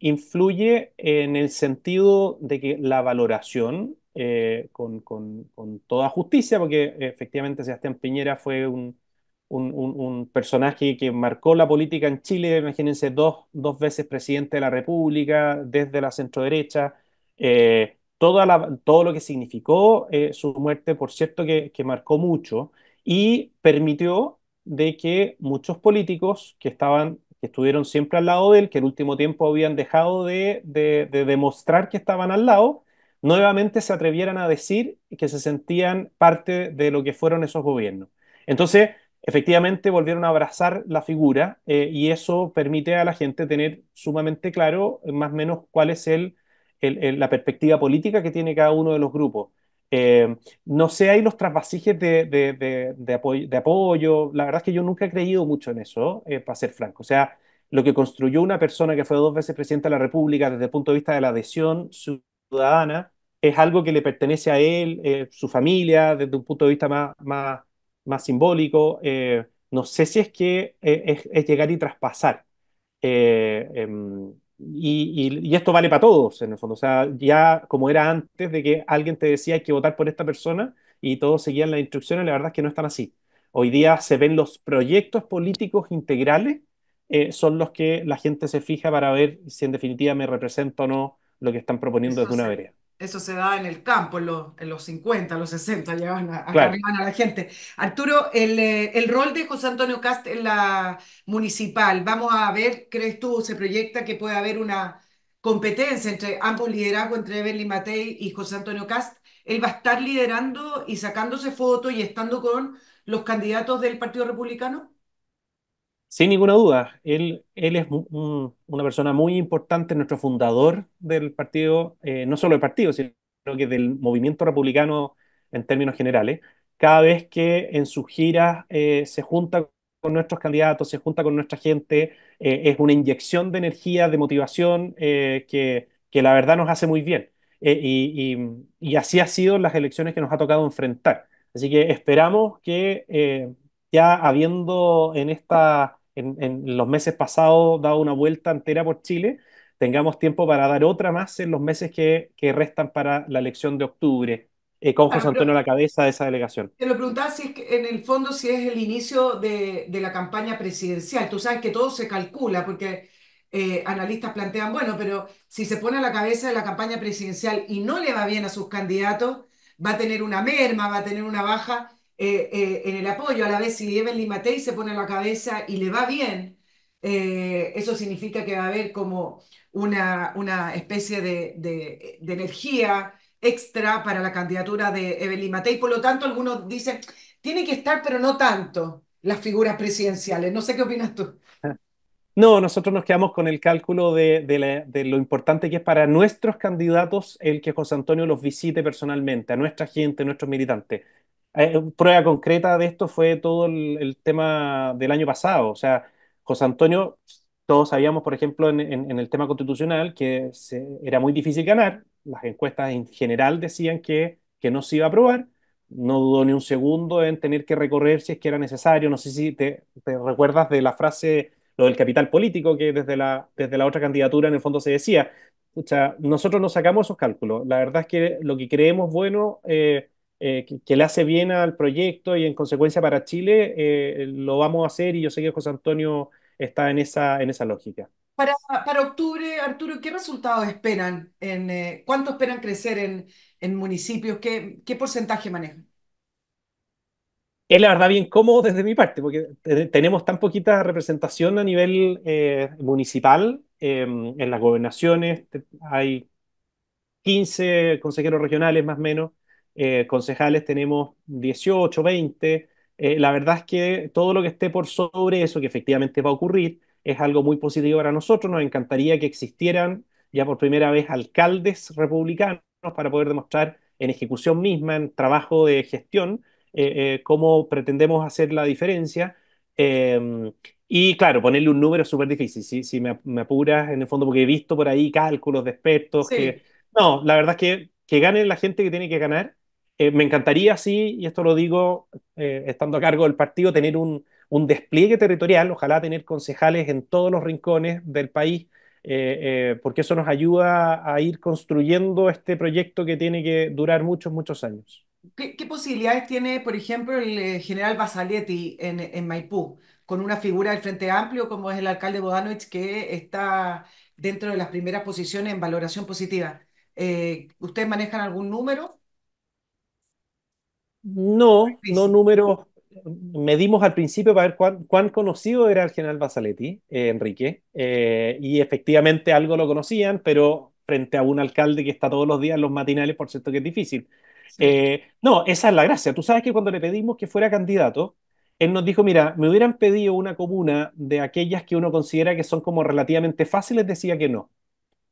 Influye en el sentido de que la valoración, eh, con, con, con, toda justicia, porque eh, efectivamente Sebastián Piñera fue un, un, un, personaje que marcó la política en Chile, imagínense, dos, dos veces presidente de la República, desde la centroderecha, eh, toda todo lo que significó eh, su muerte, por cierto, que, que, marcó mucho y permitió de que muchos políticos que estaban que estuvieron siempre al lado de él, que el último tiempo habían dejado de, de, de demostrar que estaban al lado, nuevamente se atrevieran a decir que se sentían parte de lo que fueron esos gobiernos. Entonces, efectivamente volvieron a abrazar la figura eh, y eso permite a la gente tener sumamente claro eh, más o menos cuál es el, la perspectiva política que tiene cada uno de los grupos. Eh, no sé, hay los trasvasijes de, de, de, apoyo, de, apoyo, La verdad es que yo nunca he creído mucho en eso, para ser franco. O sea, lo que construyó una persona que fue dos veces presidenta de la República desde el punto de vista de la adhesión ciudadana es algo que le pertenece a él, su familia, desde un punto de vista más, más, más simbólico. Eh, no sé si es que eh, es, llegar y traspasar. Eh, em, y, esto vale para todos, en el fondo. O sea, ya como era antes de que alguien te decía hay que votar por esta persona y todos seguían las instrucciones, la verdad es que no están así. Hoy día se ven los proyectos políticos integrales, son los que la gente se fija para ver si en definitiva me representa o no lo que están proponiendo desde una vereda eso se da en el campo, en, los, en los 50, los 60, llevan a, la gente. Arturo, eh, el, rol de José Antonio Cast en la municipal, vamos a ver, ¿crees tú, se proyecta que puede haber una competencia entre ambos liderazgos, entre Evelyn Matei y José Antonio Cast? Él va a estar liderando y sacándose fotos y estando con los candidatos del Partido Republicano? Sin ninguna duda, él, él es una persona muy importante, nuestro fundador del partido, eh, no solo del partido, sino que del movimiento republicano en términos generales. Cada vez que en sus giras eh, se junta con nuestros candidatos, se junta con nuestra gente, eh, es una inyección de energía, de motivación que, la verdad nos hace muy bien. Y, así ha sido las elecciones que nos ha tocado enfrentar. Así que esperamos que ya habiendo en esta en, los meses pasados dado una vuelta entera por Chile, tengamos tiempo para dar otra más en los meses que, restan para la elección de octubre, eh, con ah, José Antonio a la cabeza de esa delegación. Te lo preguntaba si es en el fondo si es el inicio de, la campaña presidencial. Tú sabes que todo se calcula porque eh, analistas plantean, bueno, pero si se pone a la cabeza de la campaña presidencial y no le va bien a sus candidatos, va a tener una merma, va a tener una baja. Eh, eh, en el apoyo. A la vez, si Evelyn Matei se pone la cabeza y le va bien, eh, eso significa que va a haber como una, una especie de, de, energía extra para la candidatura de Evelyn Matei. Por lo tanto, algunos dicen, tiene que estar, pero no tanto, las figuras presidenciales. No sé qué opinas tú. <laughs> No, nosotros nos quedamos con el cálculo de, de, de, lo importante que es para nuestros candidatos el que José Antonio los visite personalmente, a nuestra gente, a nuestros militantes. Eh, prueba concreta de esto fue todo el, tema del año pasado. O sea, José Antonio, todos sabíamos, por ejemplo, en, el tema constitucional, que era muy difícil ganar. Las encuestas en general decían que, que no se iba a aprobar. No dudó ni un segundo en tener que recorrer si es que era necesario. No sé si te, recuerdas de la frase lo del capital político, que desde la, desde la otra candidatura en el fondo se decía. O sea, nosotros no sacamos esos cálculos. La verdad es que lo que creemos bueno eh, eh, que, le hace bien al proyecto y en consecuencia para Chile, eh, lo vamos a hacer y yo sé que José Antonio está en esa, en esa lógica. Para, para octubre, Arturo, ¿qué resultados esperan? En, eh, ¿Cuánto esperan crecer en, en municipios? ¿Qué, ¿Qué porcentaje manejan? Es la verdad bien cómodo desde mi parte, porque tenemos tan poquita representación a nivel municipal, em, en las gobernaciones hay 15 consejeros regionales más o menos, eh, concejales tenemos 18, 20. Eh, la verdad es que todo lo que esté por sobre eso, que efectivamente va a ocurrir, es algo muy positivo para nosotros. Nos encantaría que existieran ya por primera vez alcaldes republicanos para poder demostrar en ejecución misma, en trabajo de gestión, eh, cómo pretendemos hacer la diferencia. Em, y claro, ponerle un número es súper difícil, si me, apuras en el fondo, porque he visto por ahí cálculos de expertos que... No, la verdad es que, que gane la gente que tiene que ganar eh, me encantaría, sí, y esto lo digo eh, estando a cargo del partido, tener un, despliegue territorial, ojalá tener concejales en todos los rincones del país, eh, porque eso nos ayuda a ir construyendo este proyecto que tiene que durar muchos, muchos años. ¿Qué, posibilidades tiene, por ejemplo, el general Basaletti en, en, Maipú, con una figura del Frente Amplio como es el alcalde Bodanovich, que está dentro de las primeras posiciones en valoración positiva? ¿Ustedes manejan algún número? No, no números. Medimos al principio para ver cuán, conocido era el general Basaletti, eh, Enrique, eh, y efectivamente algo lo conocían, pero frente a un alcalde que está todos los días en los matinales, por cierto que es difícil. Eh, no, esa es la gracia. Tú sabes que cuando le pedimos que fuera candidato, él nos dijo, mira, me hubieran pedido una comuna de aquellas que uno considera que son como relativamente fáciles, decía que no.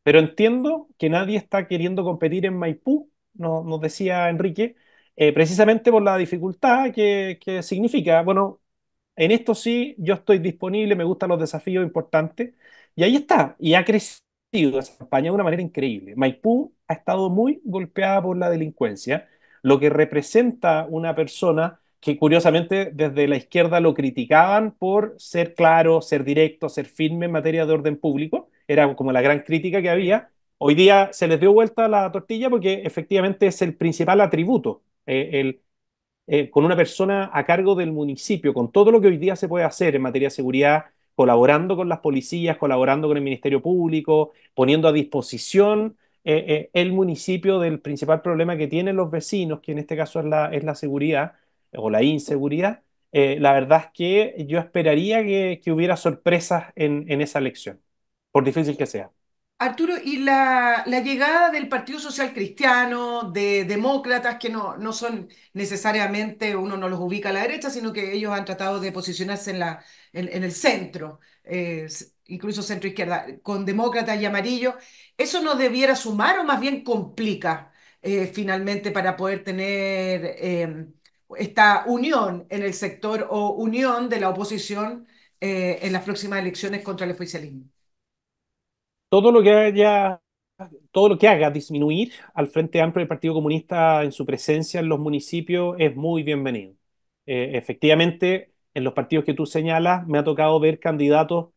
Pero entiendo que nadie está queriendo competir en Maipú, no, nos decía Enrique, eh, precisamente por la dificultad que, significa, bueno, en esto sí, yo estoy disponible, me gustan los desafíos importantes, y ahí está, y ha crecido España de una manera increíble. Maipú ha estado muy golpeada por la delincuencia, lo que representa una persona que curiosamente desde la izquierda lo criticaban por ser claro, ser directo, ser firme en materia de orden público, era como la gran crítica que había. Hoy día se les dio vuelta la tortilla porque efectivamente es el principal atributo eh, eh, con una persona a cargo del municipio, con todo lo que hoy día se puede hacer en materia de seguridad, colaborando con las policías, colaborando con el Ministerio Público, poniendo a disposición eh, el municipio del principal problema que tienen los vecinos, que en este caso es la, es la seguridad o la inseguridad, la verdad es que yo esperaría que, hubiera sorpresas en, esa elección, por difícil que sea. Arturo, y la, llegada del Partido Social Cristiano, de demócratas, que no, son necesariamente, uno no los ubica a la derecha, sino que ellos han tratado de posicionarse en, la, en, el centro, eh, incluso centro-izquierda, con demócratas y amarillos, ¿eso no debiera sumar o más bien complica eh, finalmente para poder tener em, esta unión en el sector o unión de la oposición eh, en las próximas elecciones contra el oficialismo? todo lo que haya, todo lo que haga disminuir al Frente Amplio del Partido Comunista en su presencia en los municipios es muy bienvenido. Eh, efectivamente, en los partidos que tú señalas, me ha tocado ver candidatos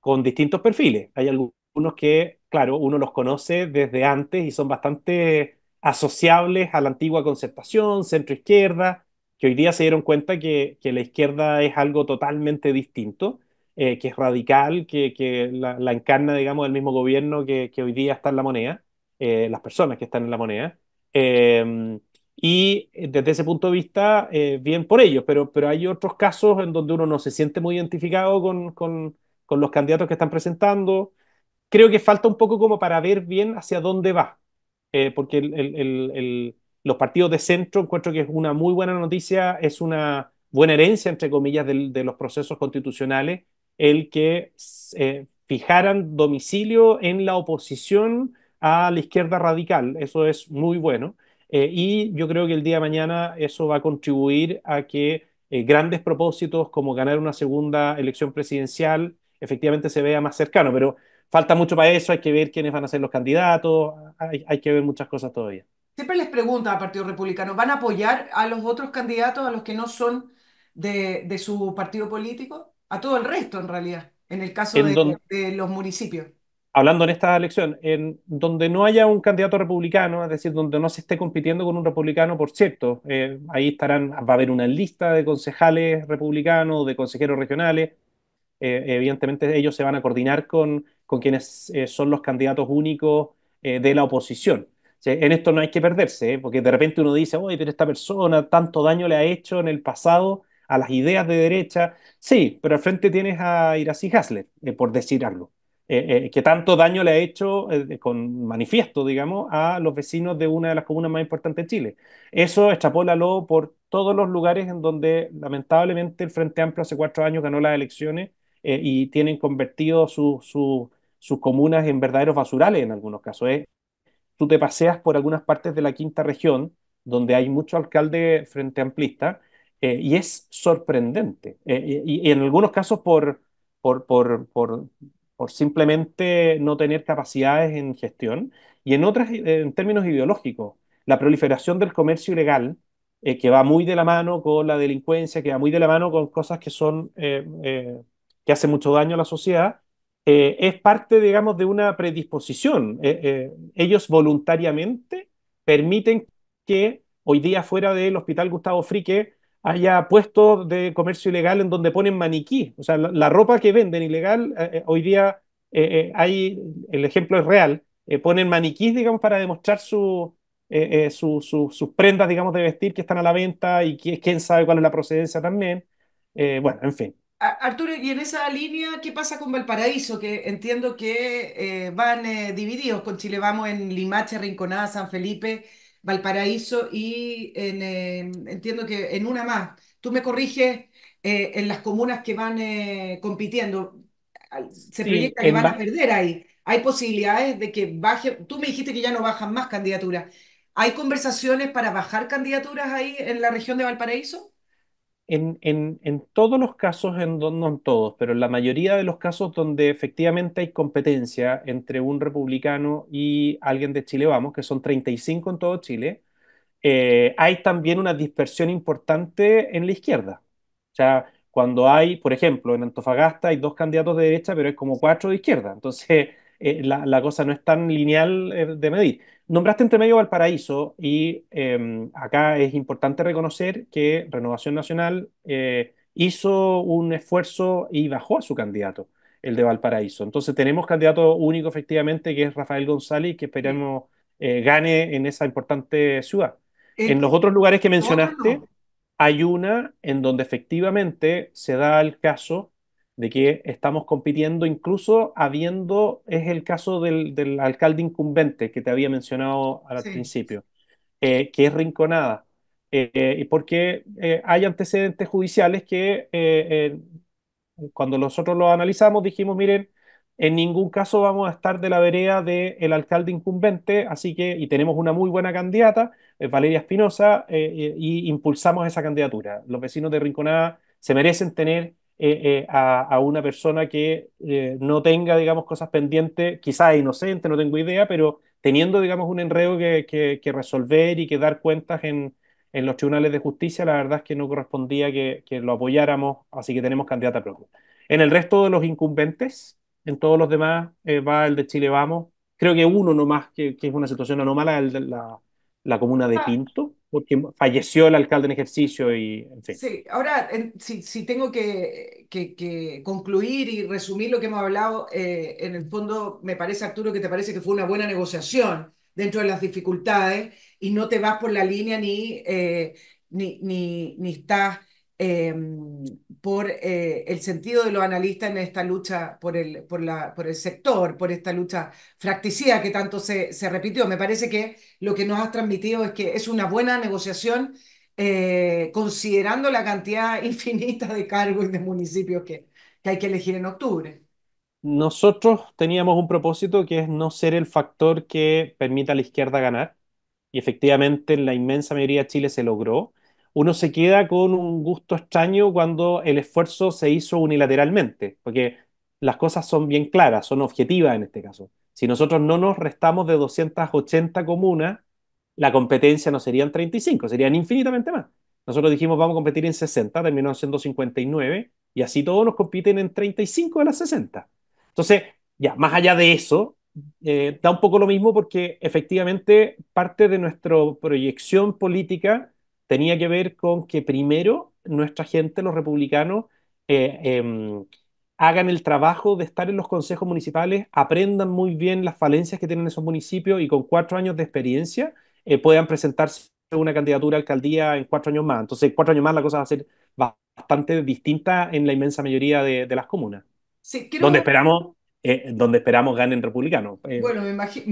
con distintos perfiles. Hay algunos que, claro, uno los conoce desde antes y son bastante asociables a la antigua concertación, centro izquierda, que hoy día se dieron cuenta que la izquierda es algo totalmente distinto eh, que es radical, que, que la, encarna, digamos, el mismo gobierno que, que, hoy día está en la moneda, eh, las personas que están en la moneda. Em, y desde ese punto de vista, eh, bien por ellos, pero, pero hay otros casos en donde uno no se siente muy identificado con, con, con los candidatos que están presentando. Creo que falta un poco como para ver bien hacia dónde va, porque el, el, los partidos de centro encuentro que es una muy buena noticia, es una buena herencia, entre comillas, de, de los procesos constitucionales el que eh, fijaran domicilio en la oposición a la izquierda radical. Eso es muy bueno. Eh, y yo creo que el día de mañana eso va a contribuir a que eh, grandes propósitos como ganar una segunda elección presidencial efectivamente se vea más cercano. Pero falta mucho para eso, hay que ver quiénes van a ser los candidatos, hay, que ver muchas cosas todavía. Siempre les pregunta al Partido Republicano, ¿van a apoyar a los otros candidatos, a los que no son de su partido político? a todo el resto en realidad, en el caso de, los municipios hablando en esta elección, en donde no haya un candidato republicano, es decir, donde no se esté compitiendo con un republicano, por cierto, eh, ahí estarán, va a haber una lista de concejales republicanos, de consejeros regionales, eh, evidentemente ellos se van a coordinar con, con quienes eh, son los candidatos únicos de la oposición. en esto no hay que perderse, porque de repente uno dice, oye, pero esta persona tanto daño le ha hecho en el pasado, a las ideas de derecha. Sí, pero al frente tienes a Iracy Hasler, eh, por decir algo, eh, eh, que tanto daño le ha hecho con manifiesto, digamos, a los vecinos de una de las comunas más importantes de Chile. Eso extrapólalo por todos los lugares en donde lamentablemente el Frente Amplio hace cuatro años ganó las elecciones y tienen convertido sus comunas en verdaderos basurales en algunos casos. tú te paseas por algunas partes de la quinta región, donde hay mucho alcalde frente amplista, eh, y es sorprendente. Eh, y, en algunos casos por, por, por, por, simplemente no tener capacidades en gestión y en otras eh, en términos ideológicos. La proliferación del comercio ilegal, que va muy de la mano con la delincuencia, que va muy de la mano con cosas que son que hacen mucho daño a la sociedad, es parte, digamos, de una predisposición. ellos voluntariamente permiten que hoy día fuera del Hospital Gustavo Frique haya puestos de comercio ilegal en donde ponen maniquí. O sea, la, ropa que venden ilegal eh, eh, hoy día eh, hay, el ejemplo es real, ponen maniquí, digamos, para demostrar su, sus prendas, digamos, de vestir que están a la venta y quién sabe cuál es la procedencia también. bueno, en fin. Arturo, y en esa línea, ¿qué pasa con Valparaíso? Que entiendo que van divididos, con Chile vamos en Limache, Rinconada, San Felipe Valparaíso y entiendo que en una más. Tú me corriges eh, en las comunas que van eh, compitiendo. Se proyecta que van a perder ahí. Hay posibilidades de que baje. Tú me dijiste que ya no bajan más candidaturas. ¿Hay conversaciones para bajar candidaturas ahí en la región de Valparaíso? en, todos los casos, en, no en todos, pero en la mayoría de los casos donde efectivamente hay competencia entre un republicano y alguien de Chile Vamos, que son 35 en todo Chile, eh, hay también una dispersión importante en la izquierda. O sea, cuando hay, por ejemplo, en Antofagasta hay dos candidatos de derecha, pero es como cuatro de izquierda. Entonces, <laughs> eh, la, cosa no es tan lineal eh, de medir. Nombraste entre medio Valparaíso y em, acá es importante reconocer que Renovación Nacional eh, hizo un esfuerzo y bajó a su candidato, el de Valparaíso. Entonces tenemos candidato único efectivamente que es Rafael González, que esperamos eh, gane en esa importante ciudad. En los otros lugares que mencionaste, hay una en donde efectivamente se da el caso de que estamos compitiendo incluso habiendo, es el caso del, alcalde incumbente que te había mencionado al principio, eh, que es Rinconada, eh, y porque eh, hay antecedentes judiciales que cuando nosotros lo analizamos dijimos, miren, en ningún caso vamos a estar de la vereda del alcalde incumbente, así que, y tenemos una muy buena candidata, Valeria Espinosa, y impulsamos esa candidatura. Los vecinos de Rinconada se merecen tener eh, eh, a, una persona que eh, no tenga, digamos, cosas pendientes, quizás inocente, no tengo idea, pero teniendo, digamos, un enredo que, resolver y que dar cuentas en, los tribunales de justicia, la verdad es que no correspondía que, lo apoyáramos, así que tenemos candidata propia. En el resto de los incumbentes, en todos los demás, va el de Chile Vamos, creo que uno nomás, que, que es una situación anómala, la, la comuna de ah. Pinto, porque falleció el alcalde en ejercicio y en fin. Sí, ahora, si, tengo que, concluir y resumir lo que hemos hablado, eh, en el fondo me parece, Arturo, que te parece que fue una buena negociación dentro de las dificultades y no te vas por la línea ni, eh, ni, ni, ni, estás Em, por eh, el sentido de los analistas en esta lucha por el, por la, por el sector, por esta lucha fracticida que tanto se, se repitió. Me parece que lo que nos has transmitido es que es una buena negociación. Eh, considerando la cantidad <laughs> infinita de cargos y de municipios que, que, hay que elegir en octubre. Nosotros teníamos un propósito que es no ser el factor que permita a la izquierda ganar, y efectivamente en la inmensa mayoría de Chile se logró, uno se queda con un gusto extraño cuando el esfuerzo se hizo unilateralmente, porque las cosas son bien claras, son objetivas en este caso. Si nosotros no nos restamos de 280 comunas, la competencia no serían 35, serían infinitamente más. Nosotros dijimos vamos a competir en 60, terminó siendo 59, y así todos nos compiten en 35 de las 60. Entonces, ya, más allá de eso, eh, da un poco lo mismo porque efectivamente parte de nuestra proyección política tenía que ver con que primero nuestra gente, los republicanos, eh, em, hagan el trabajo de estar en los consejos municipales, aprendan muy bien las falencias que tienen esos municipios y con cuatro años de experiencia eh, puedan presentarse una candidatura a alcaldía en cuatro años más. Entonces, cuatro años más la cosa va a ser bastante distinta en la inmensa mayoría de, las comunas. Donde esperamos eh, donde esperamos ganen republicanos. bueno, me, imagino.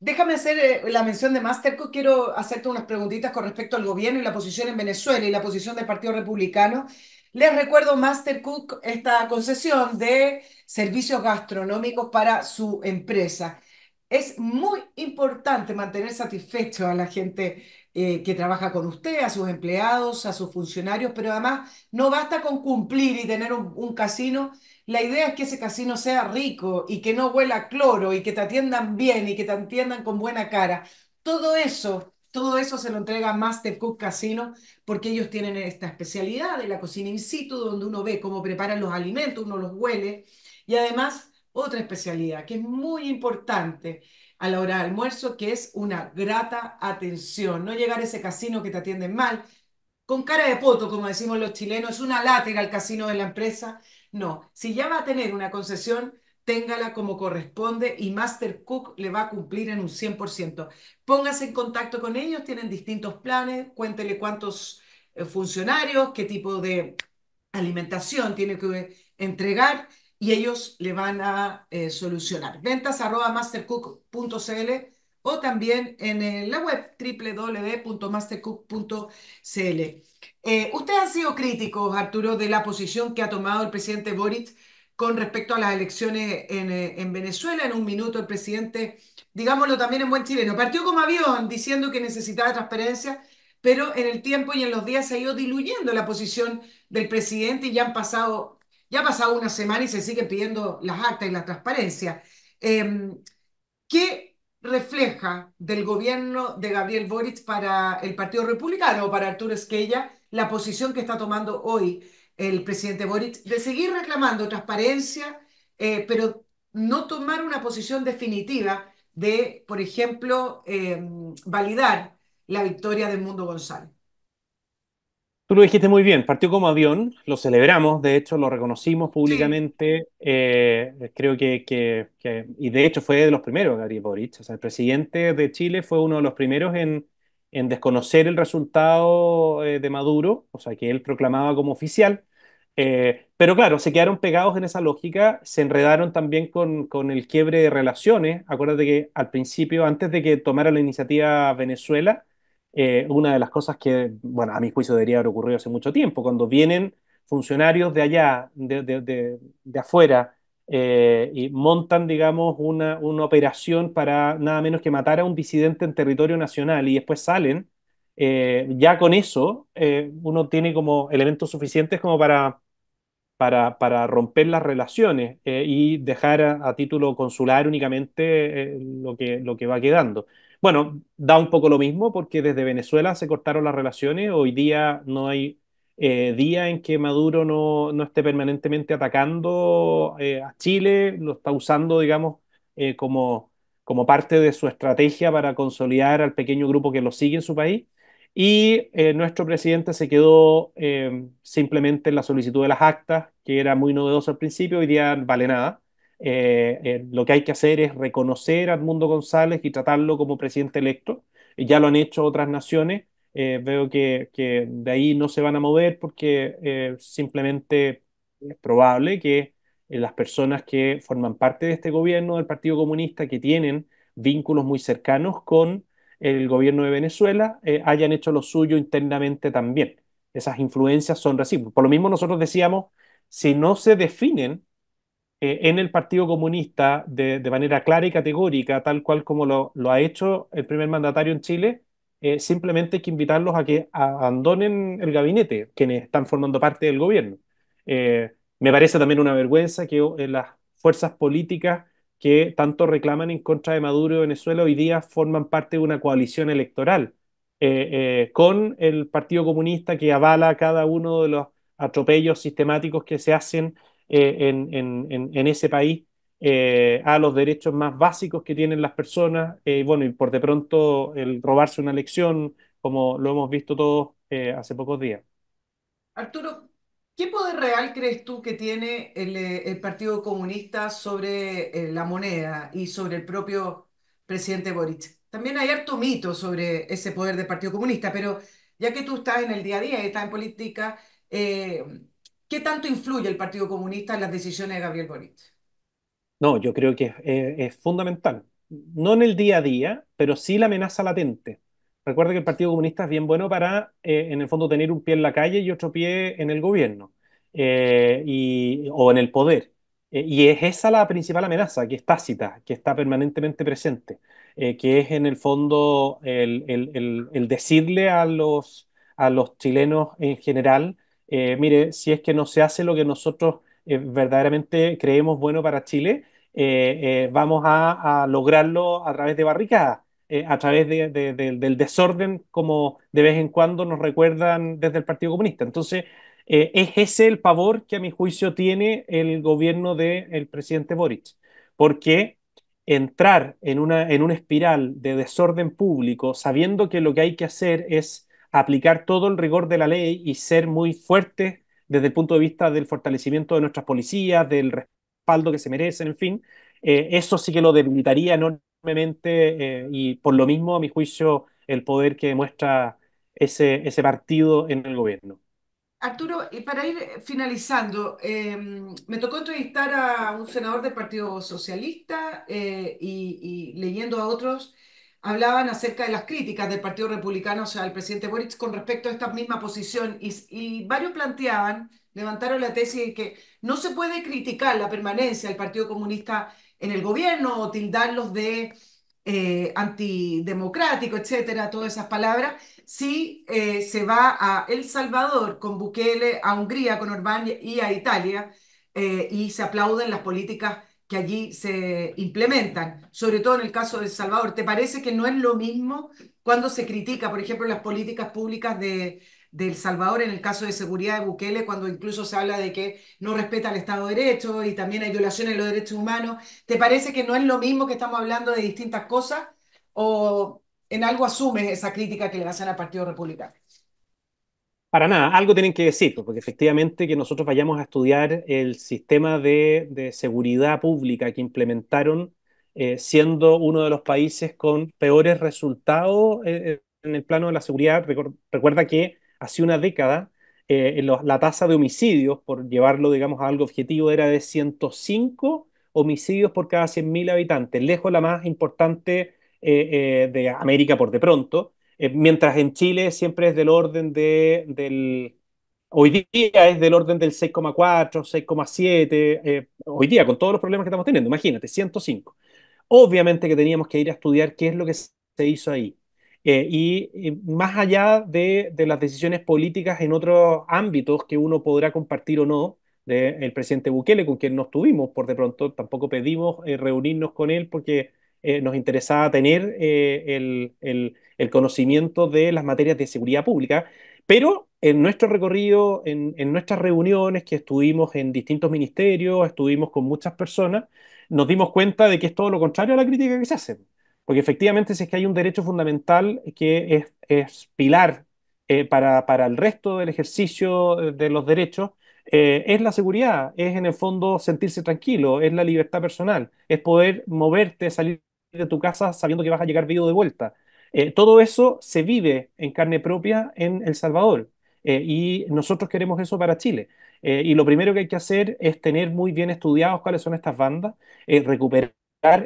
Déjame hacer eh, la mención de Mastercook, Quiero hacerte unas preguntitas con respecto al gobierno y la posición en Venezuela y la posición del Partido Republicano. Les recuerdo Mastercook esta concesión de servicios gastronómicos para su empresa. Es muy importante mantener satisfecho a la gente eh, que trabaja con usted, a sus empleados, a sus funcionarios, pero además no basta con cumplir y tener un, casino. La idea es que ese casino sea rico y que no huela cloro y que te atiendan bien y que te atiendan con buena cara. Todo eso todo eso se lo entrega MasterCook Casino porque ellos tienen esta especialidad de la cocina in situ, donde uno ve cómo preparan los alimentos, uno los huele. Y además, otra especialidad que es muy importante, a la hora de almuerzo, que es una grata atención. No llegar a ese casino que te atienden mal, con cara de poto, como decimos los chilenos, una látiga al casino de la empresa. No, si ya va a tener una concesión, téngala como corresponde y Master Cook le va a cumplir en un 100%. Póngase en contacto con ellos, tienen distintos planes, cuéntele cuántos eh, funcionarios, qué tipo de alimentación tiene que entregar y ellos le van a eh, solucionar. Ventas arroba mastercook.cl o también en eh, la web www.mastercook.cl. Eh, Ustedes han sido críticos, Arturo, de la posición que ha tomado el presidente Boric con respecto a las elecciones en, eh, en Venezuela. En un minuto el presidente, digámoslo también en buen chileno, partió como avión diciendo que necesitaba transparencia, pero en el tiempo y en los días se ha ido diluyendo la posición del presidente y ya han pasado ya ha pasado una semana y se sigue pidiendo las actas y la transparencia. Em, ¿Qué refleja del gobierno de Gabriel Boric para el Partido Republicano o para Arturo Esquella la posición que está tomando hoy el presidente Boric de seguir reclamando transparencia, eh, pero no tomar una posición definitiva de, por ejemplo, em, validar la victoria de Mundo González? Tú lo dijiste muy bien, partió como avión, lo celebramos, de hecho lo reconocimos públicamente, eh, creo que, y de hecho fue de los primeros, Gabriel Boric, o sea, el presidente de Chile fue uno de los primeros en, desconocer el resultado eh, de Maduro, o sea, que él proclamaba como oficial, eh, pero claro, se quedaron pegados en esa lógica, se enredaron también con, con, el quiebre de relaciones, acuérdate que al principio, antes de que tomara la iniciativa Venezuela, eh, una de las cosas que, bueno, a mi juicio debería haber ocurrido hace mucho tiempo, cuando vienen funcionarios de allá, de, afuera, eh, y montan, digamos, una, operación para nada menos que matar a un disidente en territorio nacional y después salen, eh, ya con eso uno tiene como elementos suficientes como para, romper las relaciones y dejar a, título consular únicamente lo, lo que va quedando. Bueno, da un poco lo mismo porque desde Venezuela se cortaron las relaciones, hoy día no hay eh, día en que Maduro no, esté permanentemente atacando eh, a Chile, lo está usando, digamos, eh, como, como parte de su estrategia para consolidar al pequeño grupo que lo sigue en su país. Y nuestro presidente se quedó simplemente en la solicitud de las actas, que era muy novedoso al principio, hoy día vale nada. Eh, eh, lo que hay que hacer es reconocer a Edmundo González y tratarlo como presidente electo. Ya lo han hecho otras naciones. Eh, veo que, de ahí no se van a mover porque simplemente es probable que las personas que forman parte de este gobierno del Partido Comunista, que tienen vínculos muy cercanos con el gobierno de Venezuela, hayan hecho lo suyo internamente también. Esas influencias son recíprocas. Por lo mismo nosotros decíamos, si no se definen eh, en el Partido Comunista de, manera clara y categórica, tal cual como lo, ha hecho el primer mandatario en Chile, eh, simplemente hay que invitarlos a que abandonen el gabinete, quienes están formando parte del gobierno. Eh, me parece también una vergüenza que las fuerzas políticas que tanto reclaman en contra de Maduro y Venezuela hoy día forman parte de una coalición electoral con el Partido Comunista que avala cada uno de los atropellos sistemáticos que se hacen eh, en, en, en, ese país eh, a los derechos más básicos que tienen las personas. Eh, bueno, y por de pronto el robarse una elección, como lo hemos visto todos eh, hace pocos días. Arturo, ¿qué poder real crees tú que tiene el, Partido Comunista sobre la moneda y sobre el propio presidente Boric? También hay harto mito sobre ese poder del Partido Comunista, pero ya que tú estás en el día a día y estás en política, eh, ¿Qué tanto influye el Partido Comunista en las decisiones de Gabriel Boric? No, yo creo que es, eh, fundamental. No en el día a día, pero sí la amenaza latente. Recuerda que el Partido Comunista es bien bueno para, eh, en el fondo, tener un pie en la calle y otro pie en el gobierno eh, y, o en el poder. y es esa la principal amenaza, que es tácita, que está permanentemente presente, que es, en el fondo, el, decirle a los, a los chilenos en general eh, mire, si es que no se hace lo que nosotros eh, verdaderamente creemos bueno para Chile, eh, vamos a, lograrlo a través de barricadas, a través del desorden como de vez en cuando nos recuerdan desde el Partido Comunista. Entonces, es ese el pavor que a mi juicio tiene el gobierno del presidente Boric, porque entrar en una, en una espiral de desorden público, sabiendo que lo que hay que hacer es aplicar todo el rigor de la ley y ser muy fuerte desde el punto de vista del fortalecimiento de nuestras policías, del respaldo que se merecen, en fin, eh, eso sí que lo debilitaría enormemente eh, y por lo mismo, a mi juicio, el poder que demuestra ese, ese partido en el gobierno. Arturo, y para ir finalizando, em, me tocó entrevistar a un senador del Partido Socialista eh, y leyendo a otros hablaban acerca de las críticas del Partido Republicano o sea, al presidente Boric con respecto a esta misma posición y, varios planteaban, levantaron la tesis de que no se puede criticar la permanencia del Partido Comunista en el gobierno o tildarlos de eh, antidemocrático, etcétera, todas esas palabras, si eh, se va a El Salvador con Bukele, a Hungría con Orbán y a Italia eh, y se aplauden las políticas que allí se implementan, sobre todo en el caso de El Salvador. ¿Te parece que no es lo mismo cuando se critica, por ejemplo, las políticas públicas de, El Salvador en el caso de seguridad de Bukele, cuando incluso se habla de que no respeta el Estado de Derecho y también hay violaciones de los derechos humanos? ¿Te parece que no es lo mismo que estamos hablando de distintas cosas o en algo asumes esa crítica que le hacen al Partido Republicano? Para nada, algo tienen que decir, pues, porque efectivamente que nosotros vayamos a estudiar el sistema de, seguridad pública que implementaron eh, siendo uno de los países con peores resultados eh, eh, en el plano de la seguridad. Recuerda que hace una década la tasa de homicidios, por llevarlo digamos a algo objetivo, era de 105 homicidios por cada 100.000 habitantes, lejos la más importante de América por de pronto, eh, mientras en Chile siempre es del orden de, del... Hoy día es del orden del 6,4, 6,7, eh, hoy día con todos los problemas que estamos teniendo, imagínate, 105. Obviamente que teníamos que ir a estudiar qué es lo que se hizo ahí. Eh, y, más allá de, las decisiones políticas en otros ámbitos que uno podrá compartir o no, del presidente Bukele, con quien no estuvimos, por de pronto tampoco pedimos reunirnos con él porque nos interesaba tener el, el conocimiento de las materias de seguridad pública, pero en nuestro recorrido, en, nuestras reuniones que estuvimos en distintos ministerios, estuvimos con muchas personas, nos dimos cuenta de que es todo lo contrario a la crítica que se hace. Porque efectivamente, si es que hay un derecho fundamental que es, pilar eh, para, el resto del ejercicio de los derechos, eh, es la seguridad, es en el fondo sentirse tranquilo, es la libertad personal, es poder moverte, salir de tu casa sabiendo que vas a llegar vivo de vuelta, eh, todo eso se vive en carne propia en El Salvador eh, y nosotros queremos eso para Chile. Eh, y lo primero que hay que hacer es tener muy bien estudiados cuáles son estas bandas, recuperar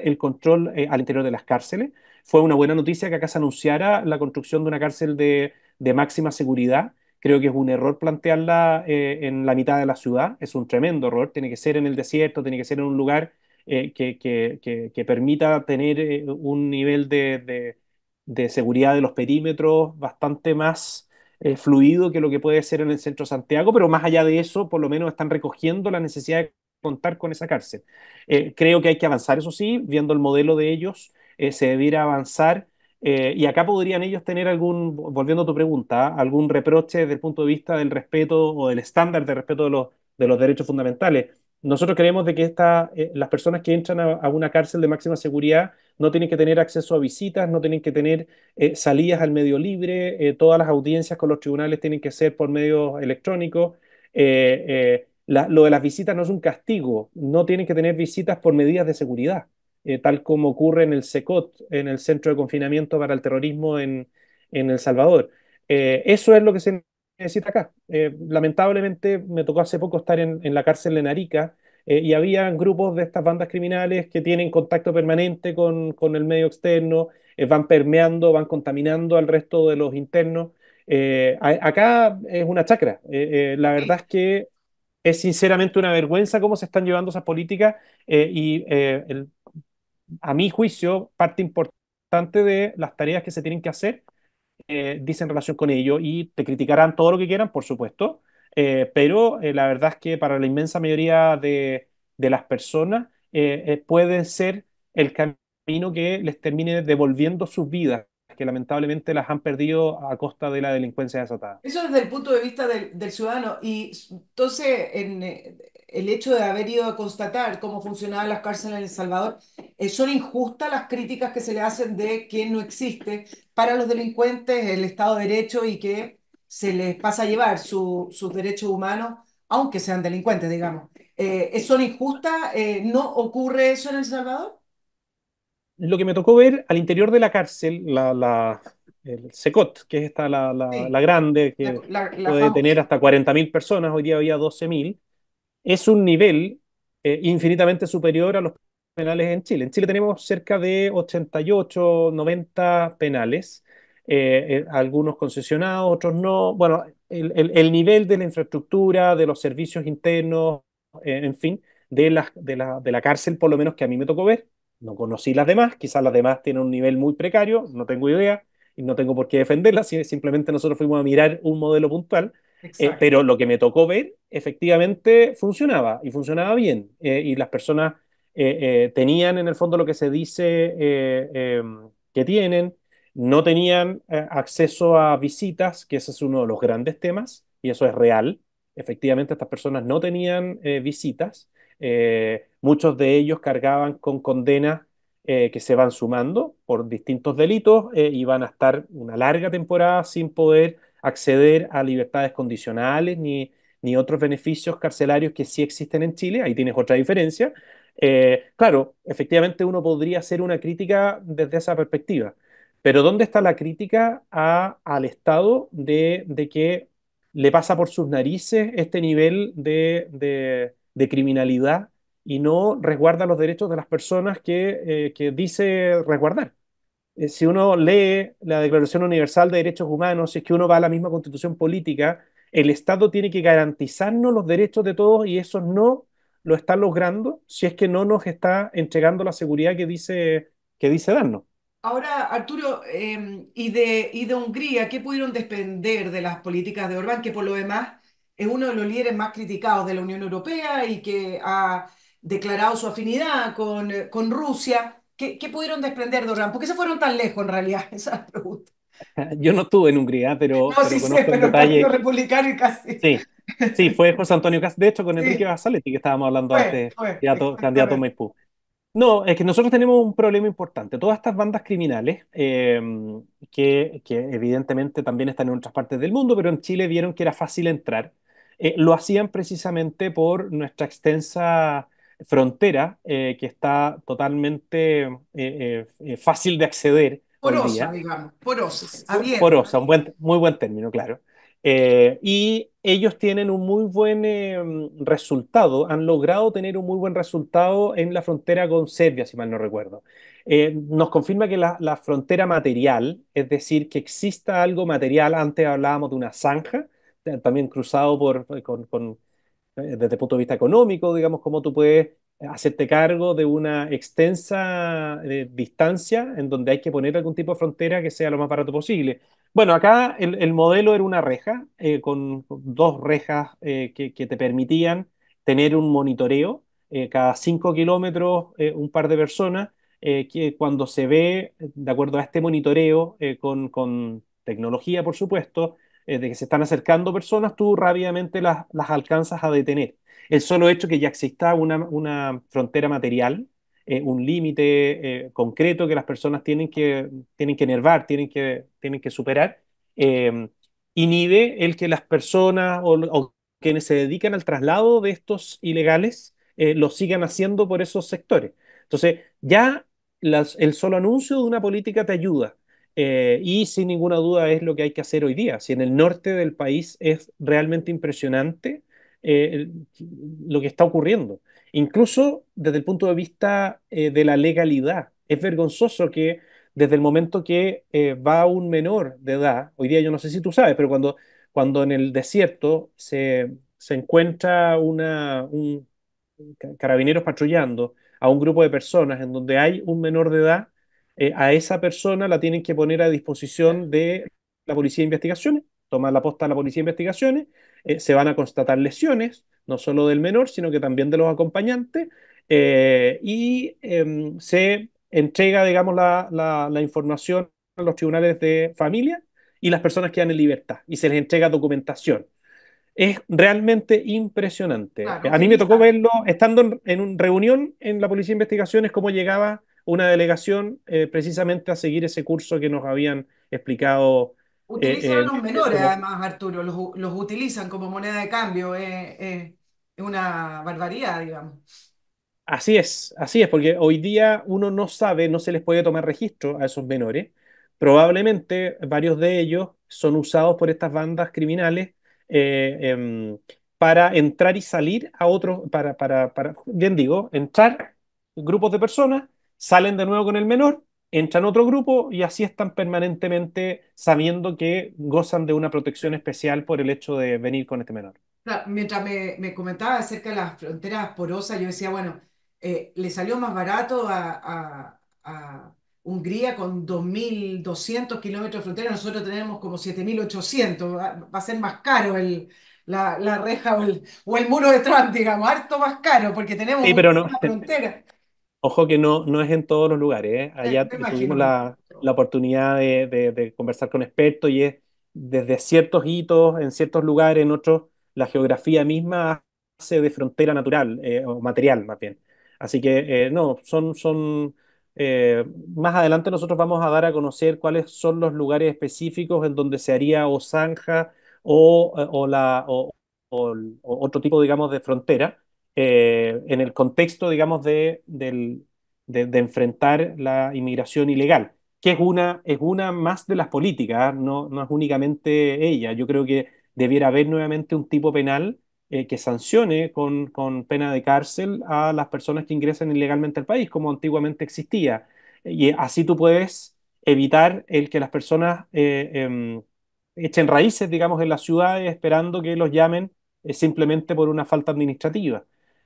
el control al interior de las cárceles. Fue una buena noticia que acá se anunciara la construcción de una cárcel de, máxima seguridad. Creo que es un error plantearla en la mitad de la ciudad, es un tremendo error, tiene que ser en el desierto, tiene que ser en un lugar que, permita tener un nivel de de seguridad de los perímetros bastante más eh, fluido que lo que puede ser en el centro Santiago, pero más allá de eso, por lo menos están recogiendo la necesidad de contar con esa cárcel. Eh, creo que hay que avanzar, eso sí, viendo el modelo de ellos, eh, se debiera avanzar. y acá podrían ellos tener algún, volviendo a tu pregunta, ¿ah? algún reproche desde el punto de vista del respeto o del estándar de respeto de los, de los derechos fundamentales nosotros creemos de que eh, las personas que entran a, una cárcel de máxima seguridad no tienen que tener acceso a visitas, no tienen que tener eh, salidas al medio libre, eh, todas las audiencias con los tribunales tienen que ser por medios electrónicos. lo de las visitas no es un castigo, no tienen que tener visitas por medidas de seguridad, tal como ocurre en el SECOT, en el Centro de Confinamiento para el Terrorismo en, en El Salvador. eso es lo que se decir acá. Eh, lamentablemente me tocó hace poco estar en, la cárcel de Narica eh, y había grupos de estas bandas criminales que tienen contacto permanente con, el medio externo, eh, van permeando, van contaminando al resto de los internos. acá es una chacra. la verdad es que es sinceramente una vergüenza cómo se están llevando esas políticas y a mi juicio parte importante de las tareas que se tienen que hacer eh, dicen en relación con ello y te criticarán todo lo que quieran, por supuesto, eh, pero eh, la verdad es que para la inmensa mayoría de, de las personas puede ser el camino que les termine devolviendo sus vidas, que lamentablemente las han perdido a costa de la delincuencia desatada. Eso desde el punto de vista del, ciudadano. Y entonces, en, eh, el hecho de haber ido a constatar cómo funcionaban las cárceles en El Salvador, eh, son injustas las críticas que se le hacen de que no existe para los delincuentes el Estado de Derecho y que se les pasa a llevar sus derechos humanos, aunque sean delincuentes, digamos. Eh, ¿Son injustas? ¿No ocurre eso en El Salvador? lo que me tocó ver al interior de la cárcel, la, el SECOT, que es esta, la, grande, que puede tener hasta 40.000 personas, hoy día había 12.000, es un nivel eh, infinitamente superior a los penales en Chile. En Chile tenemos cerca de 88, 90 penales, eh, eh, algunos concesionados, otros no. Bueno, el, nivel de la infraestructura, de los servicios internos, en fin, de la, de la cárcel, por lo menos que a mí me tocó ver, no conocí las demás, quizás las demás tienen un nivel muy precario, no tengo idea y no tengo por qué defenderlas, simplemente nosotros fuimos a mirar un modelo puntual, eh, pero lo que me tocó ver efectivamente funcionaba y funcionaba bien eh, y las personas eh, tenían en el fondo lo que se dice em, que tienen, no tenían acceso a visitas, que ese es uno de los grandes temas y eso es real, efectivamente estas personas no tenían visitas. Eh, Muchos de ellos cargaban con condenas eh, que se van sumando por distintos delitos eh, y van a estar una larga temporada sin poder acceder a libertades condicionales ni, otros beneficios carcelarios que sí existen en Chile. Ahí tienes otra diferencia. Eh, claro, efectivamente uno podría hacer una crítica desde esa perspectiva, pero ¿dónde está la crítica al Estado de, que le pasa por sus narices este nivel de, de criminalidad y no resguarda los derechos de las personas que, eh, que dice resguardar. Eh, si uno lee la Declaración Universal de Derechos Humanos, si es que uno va a la misma constitución política, el Estado tiene que garantizarnos los derechos de todos y eso no lo está logrando si es que no nos está entregando la seguridad que dice, que dice darnos. Ahora, Arturo, em, y, de, y de Hungría, ¿qué pudieron desprender de las políticas de Orbán, que por lo demás es uno de los líderes más criticados de la Unión Europea y que ha declarado su afinidad con, eh, con Rusia. ¿Qué, pudieron desprender de ¿Por qué se fueron tan lejos en realidad? <laughs> Esa pregunta. <laughs> Yo no estuve en Hungría, pero, no, pero sí pero el Republicano y casi. Sí, sí, fue José Antonio Cas, de hecho, con Enrique sí. que estábamos hablando antes, candidato, candidato Maipú. No, es que nosotros tenemos un problema importante. Todas estas bandas criminales, em, que, que, evidentemente también están en otras partes del mundo, pero en Chile vieron que era fácil entrar, eh, lo hacían precisamente por nuestra extensa frontera eh, que está totalmente eh, eh, fácil de acceder. Porosa, digamos, porosa, abierta. Porosa, un buen, muy buen término, claro. y ellos tienen un muy buen resultado, han logrado tener un muy buen resultado en la frontera con Serbia, si mal no recuerdo. nos confirma que la, frontera material, es decir, que exista algo material, antes hablábamos de una zanja, también cruzado por, con eh, desde el punto de vista económico, digamos, cómo tú puedes hacerte cargo de una extensa eh, distancia en donde hay que poner algún tipo de frontera que sea lo más barato posible. Bueno, acá el, modelo era una reja, eh, con dos rejas que, te permitían tener un monitoreo cada cinco kilómetros, un par de personas, que cuando se ve, de acuerdo a este monitoreo, con tecnología, por supuesto, eh, de que se están acercando personas, tú rápidamente las, alcanzas a detener. El solo hecho que ya exista una, frontera material, eh, un límite eh, concreto que las personas tienen que, tienen que enervar, tienen que, tienen que superar, em, inhibe el que las personas o, quienes se dedican al traslado de estos ilegales lo sigan haciendo por esos sectores. Entonces, ya las, el solo anuncio de una política te ayuda, eh, y sin ninguna duda es lo que hay que hacer hoy día. Si en el norte del país es realmente impresionante eh, lo que está ocurriendo, incluso desde el punto de vista eh, de la legalidad. Es vergonzoso que desde el momento que va un menor de edad, hoy día yo no sé si tú sabes, pero cuando, cuando en el desierto se, se encuentra un carabineros patrullando a un grupo de personas en donde hay un menor de edad, eh, a esa persona la tienen que poner a disposición de la policía de investigaciones, tomar la posta de la policía de investigaciones, eh, se van a constatar lesiones, no solo del menor, sino que también de los acompañantes, eh, y em, se entrega, digamos, la, información a los tribunales de familia y las personas quedan en libertad y se les entrega documentación es realmente impresionante. a mí me tocó verlo, estando en, en una reunión en la Policía de Investigaciones, cómo llegaba una delegación eh, precisamente a seguir ese curso que nos habían explicado. Eh, utilizan eh, los menores, además, Arturo, los, utilizan como moneda de cambio, es una barbaridad, digamos. Así es, así es, porque hoy día uno no sabe, no se les puede tomar registro a esos menores. Probablemente varios de ellos son usados por estas bandas criminales em, para entrar y salir a otros, para, para, para, bien digo, entrar grupos de personas salen de nuevo con el menor, entran otro grupo y así están permanentemente sabiendo que gozan de una protección especial por el hecho de venir con este menor. mientras me, comentaba acerca de las fronteras porosas, yo decía, bueno, eh, le salió más barato a, Hungría con 2.200 kilómetros de frontera, nosotros tenemos como 7.800, va, a ser más caro el, la, reja o el, muro de Trump, digamos, harto más caro, porque tenemos una frontera. Ojo que no, no es en todos los lugares. ¿eh? Allá eh, tuvimos la, oportunidad de, conversar con expertos y es desde ciertos hitos, en ciertos lugares, en otros, la geografía misma hace de frontera natural eh, o material más bien. Así que no, son, son más adelante nosotros vamos a dar a conocer cuáles son los lugares específicos en donde se haría o zanja o, la, o, o, otro tipo, digamos, de frontera eh, en el contexto, digamos, de, enfrentar la inmigración ilegal, que es una, es una más de las políticas, ¿ah? no, es únicamente ella. Yo creo que debiera haber nuevamente un tipo penal eh, que sancione con, pena de cárcel a las personas que ingresen ilegalmente al país, como antiguamente existía. Y así tú puedes evitar el que las personas eh, em, echen raíces, digamos, en las ciudades esperando que los llamen simplemente por una falta administrativa.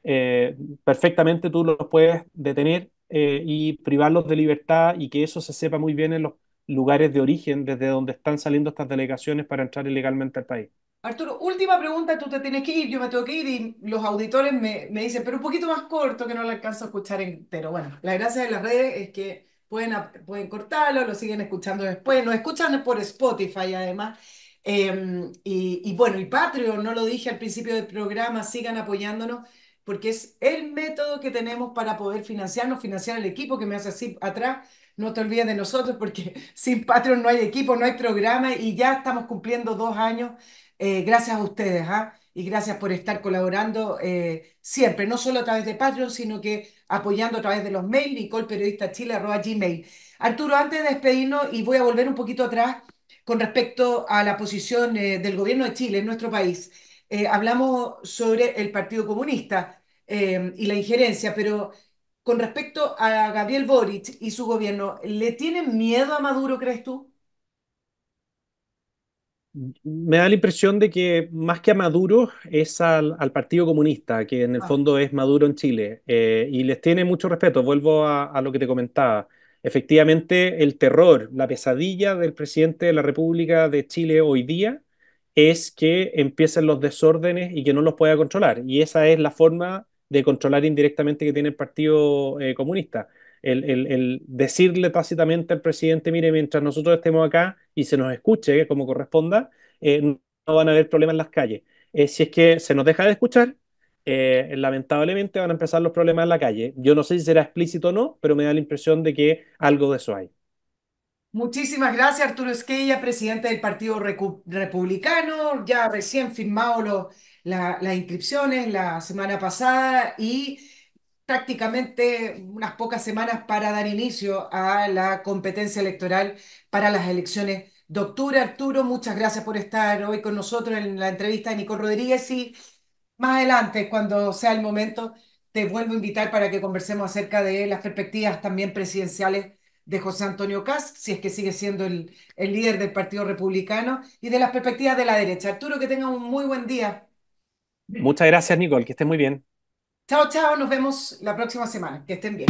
Eh, perfectamente tú los puedes detener eh, y privarlos de libertad y que eso se sepa muy bien en los lugares de origen desde donde están saliendo estas delegaciones para entrar ilegalmente al país. Arturo, última pregunta, tú te tienes que ir, yo me tengo que ir y los auditores me, me dicen, pero un poquito más corto que no lo alcanzo a escuchar entero. Bueno, la gracia de las redes es que pueden, pueden cortarlo, lo siguen escuchando después, nos escuchan por Spotify además. Em, y, y bueno, y Patreon, no lo dije al principio del programa, sigan apoyándonos porque es el método que tenemos para poder financiarnos, financiar el equipo que me hace así atrás. No te olvides de nosotros porque <laughs> sin Patreon no hay equipo, no hay programa y ya estamos cumpliendo dos años. Eh, gracias a ustedes ¿ah? y gracias por estar colaborando eh, siempre, no solo a través de Patreon, sino que apoyando a través de los mails, Gmail. Arturo, antes de despedirnos y voy a volver un poquito atrás con respecto a la posición eh, del gobierno de Chile en nuestro país. hablamos sobre el Partido Comunista eh, y la injerencia, pero con respecto a Gabriel Boric y su gobierno, ¿le tienen miedo a Maduro, crees tú? Me da la impresión de que más que a Maduro es al, Partido Comunista, que en el ah. fondo es Maduro en Chile, eh, y les tiene mucho respeto. Vuelvo a, a, lo que te comentaba. Efectivamente, el terror, la pesadilla del presidente de la República de Chile hoy día es que empiecen los desórdenes y que no los pueda controlar. Y esa es la forma de controlar indirectamente que tiene el Partido eh, Comunista. El, decirle tácitamente al presidente, mire, mientras nosotros estemos acá y se nos escuche eh, como corresponda, eh, no van a haber problemas en las calles. si es que se nos deja de escuchar, lamentablemente van a empezar los problemas en la calle. Yo no sé si será explícito o no, pero me da la impresión de que algo de eso hay. Muchísimas gracias, Arturo Esquella, presidente del Partido Republicano, ya recién firmado los las inscripciones la semana pasada y prácticamente unas pocas semanas para dar inicio a la competencia electoral para las elecciones Doctora Arturo, muchas gracias por estar hoy con nosotros en la entrevista de Nicole Rodríguez y más adelante, cuando sea el momento, te vuelvo a invitar para que conversemos acerca de las perspectivas también presidenciales de José Antonio Cas, si es que sigue siendo el, el líder del Partido Republicano, y de las perspectivas de la derecha. Arturo, que tenga un muy buen día. Muchas gracias, Nicole. Que estén muy bien. Chao, chao. Nos vemos la próxima semana. Que estén bien.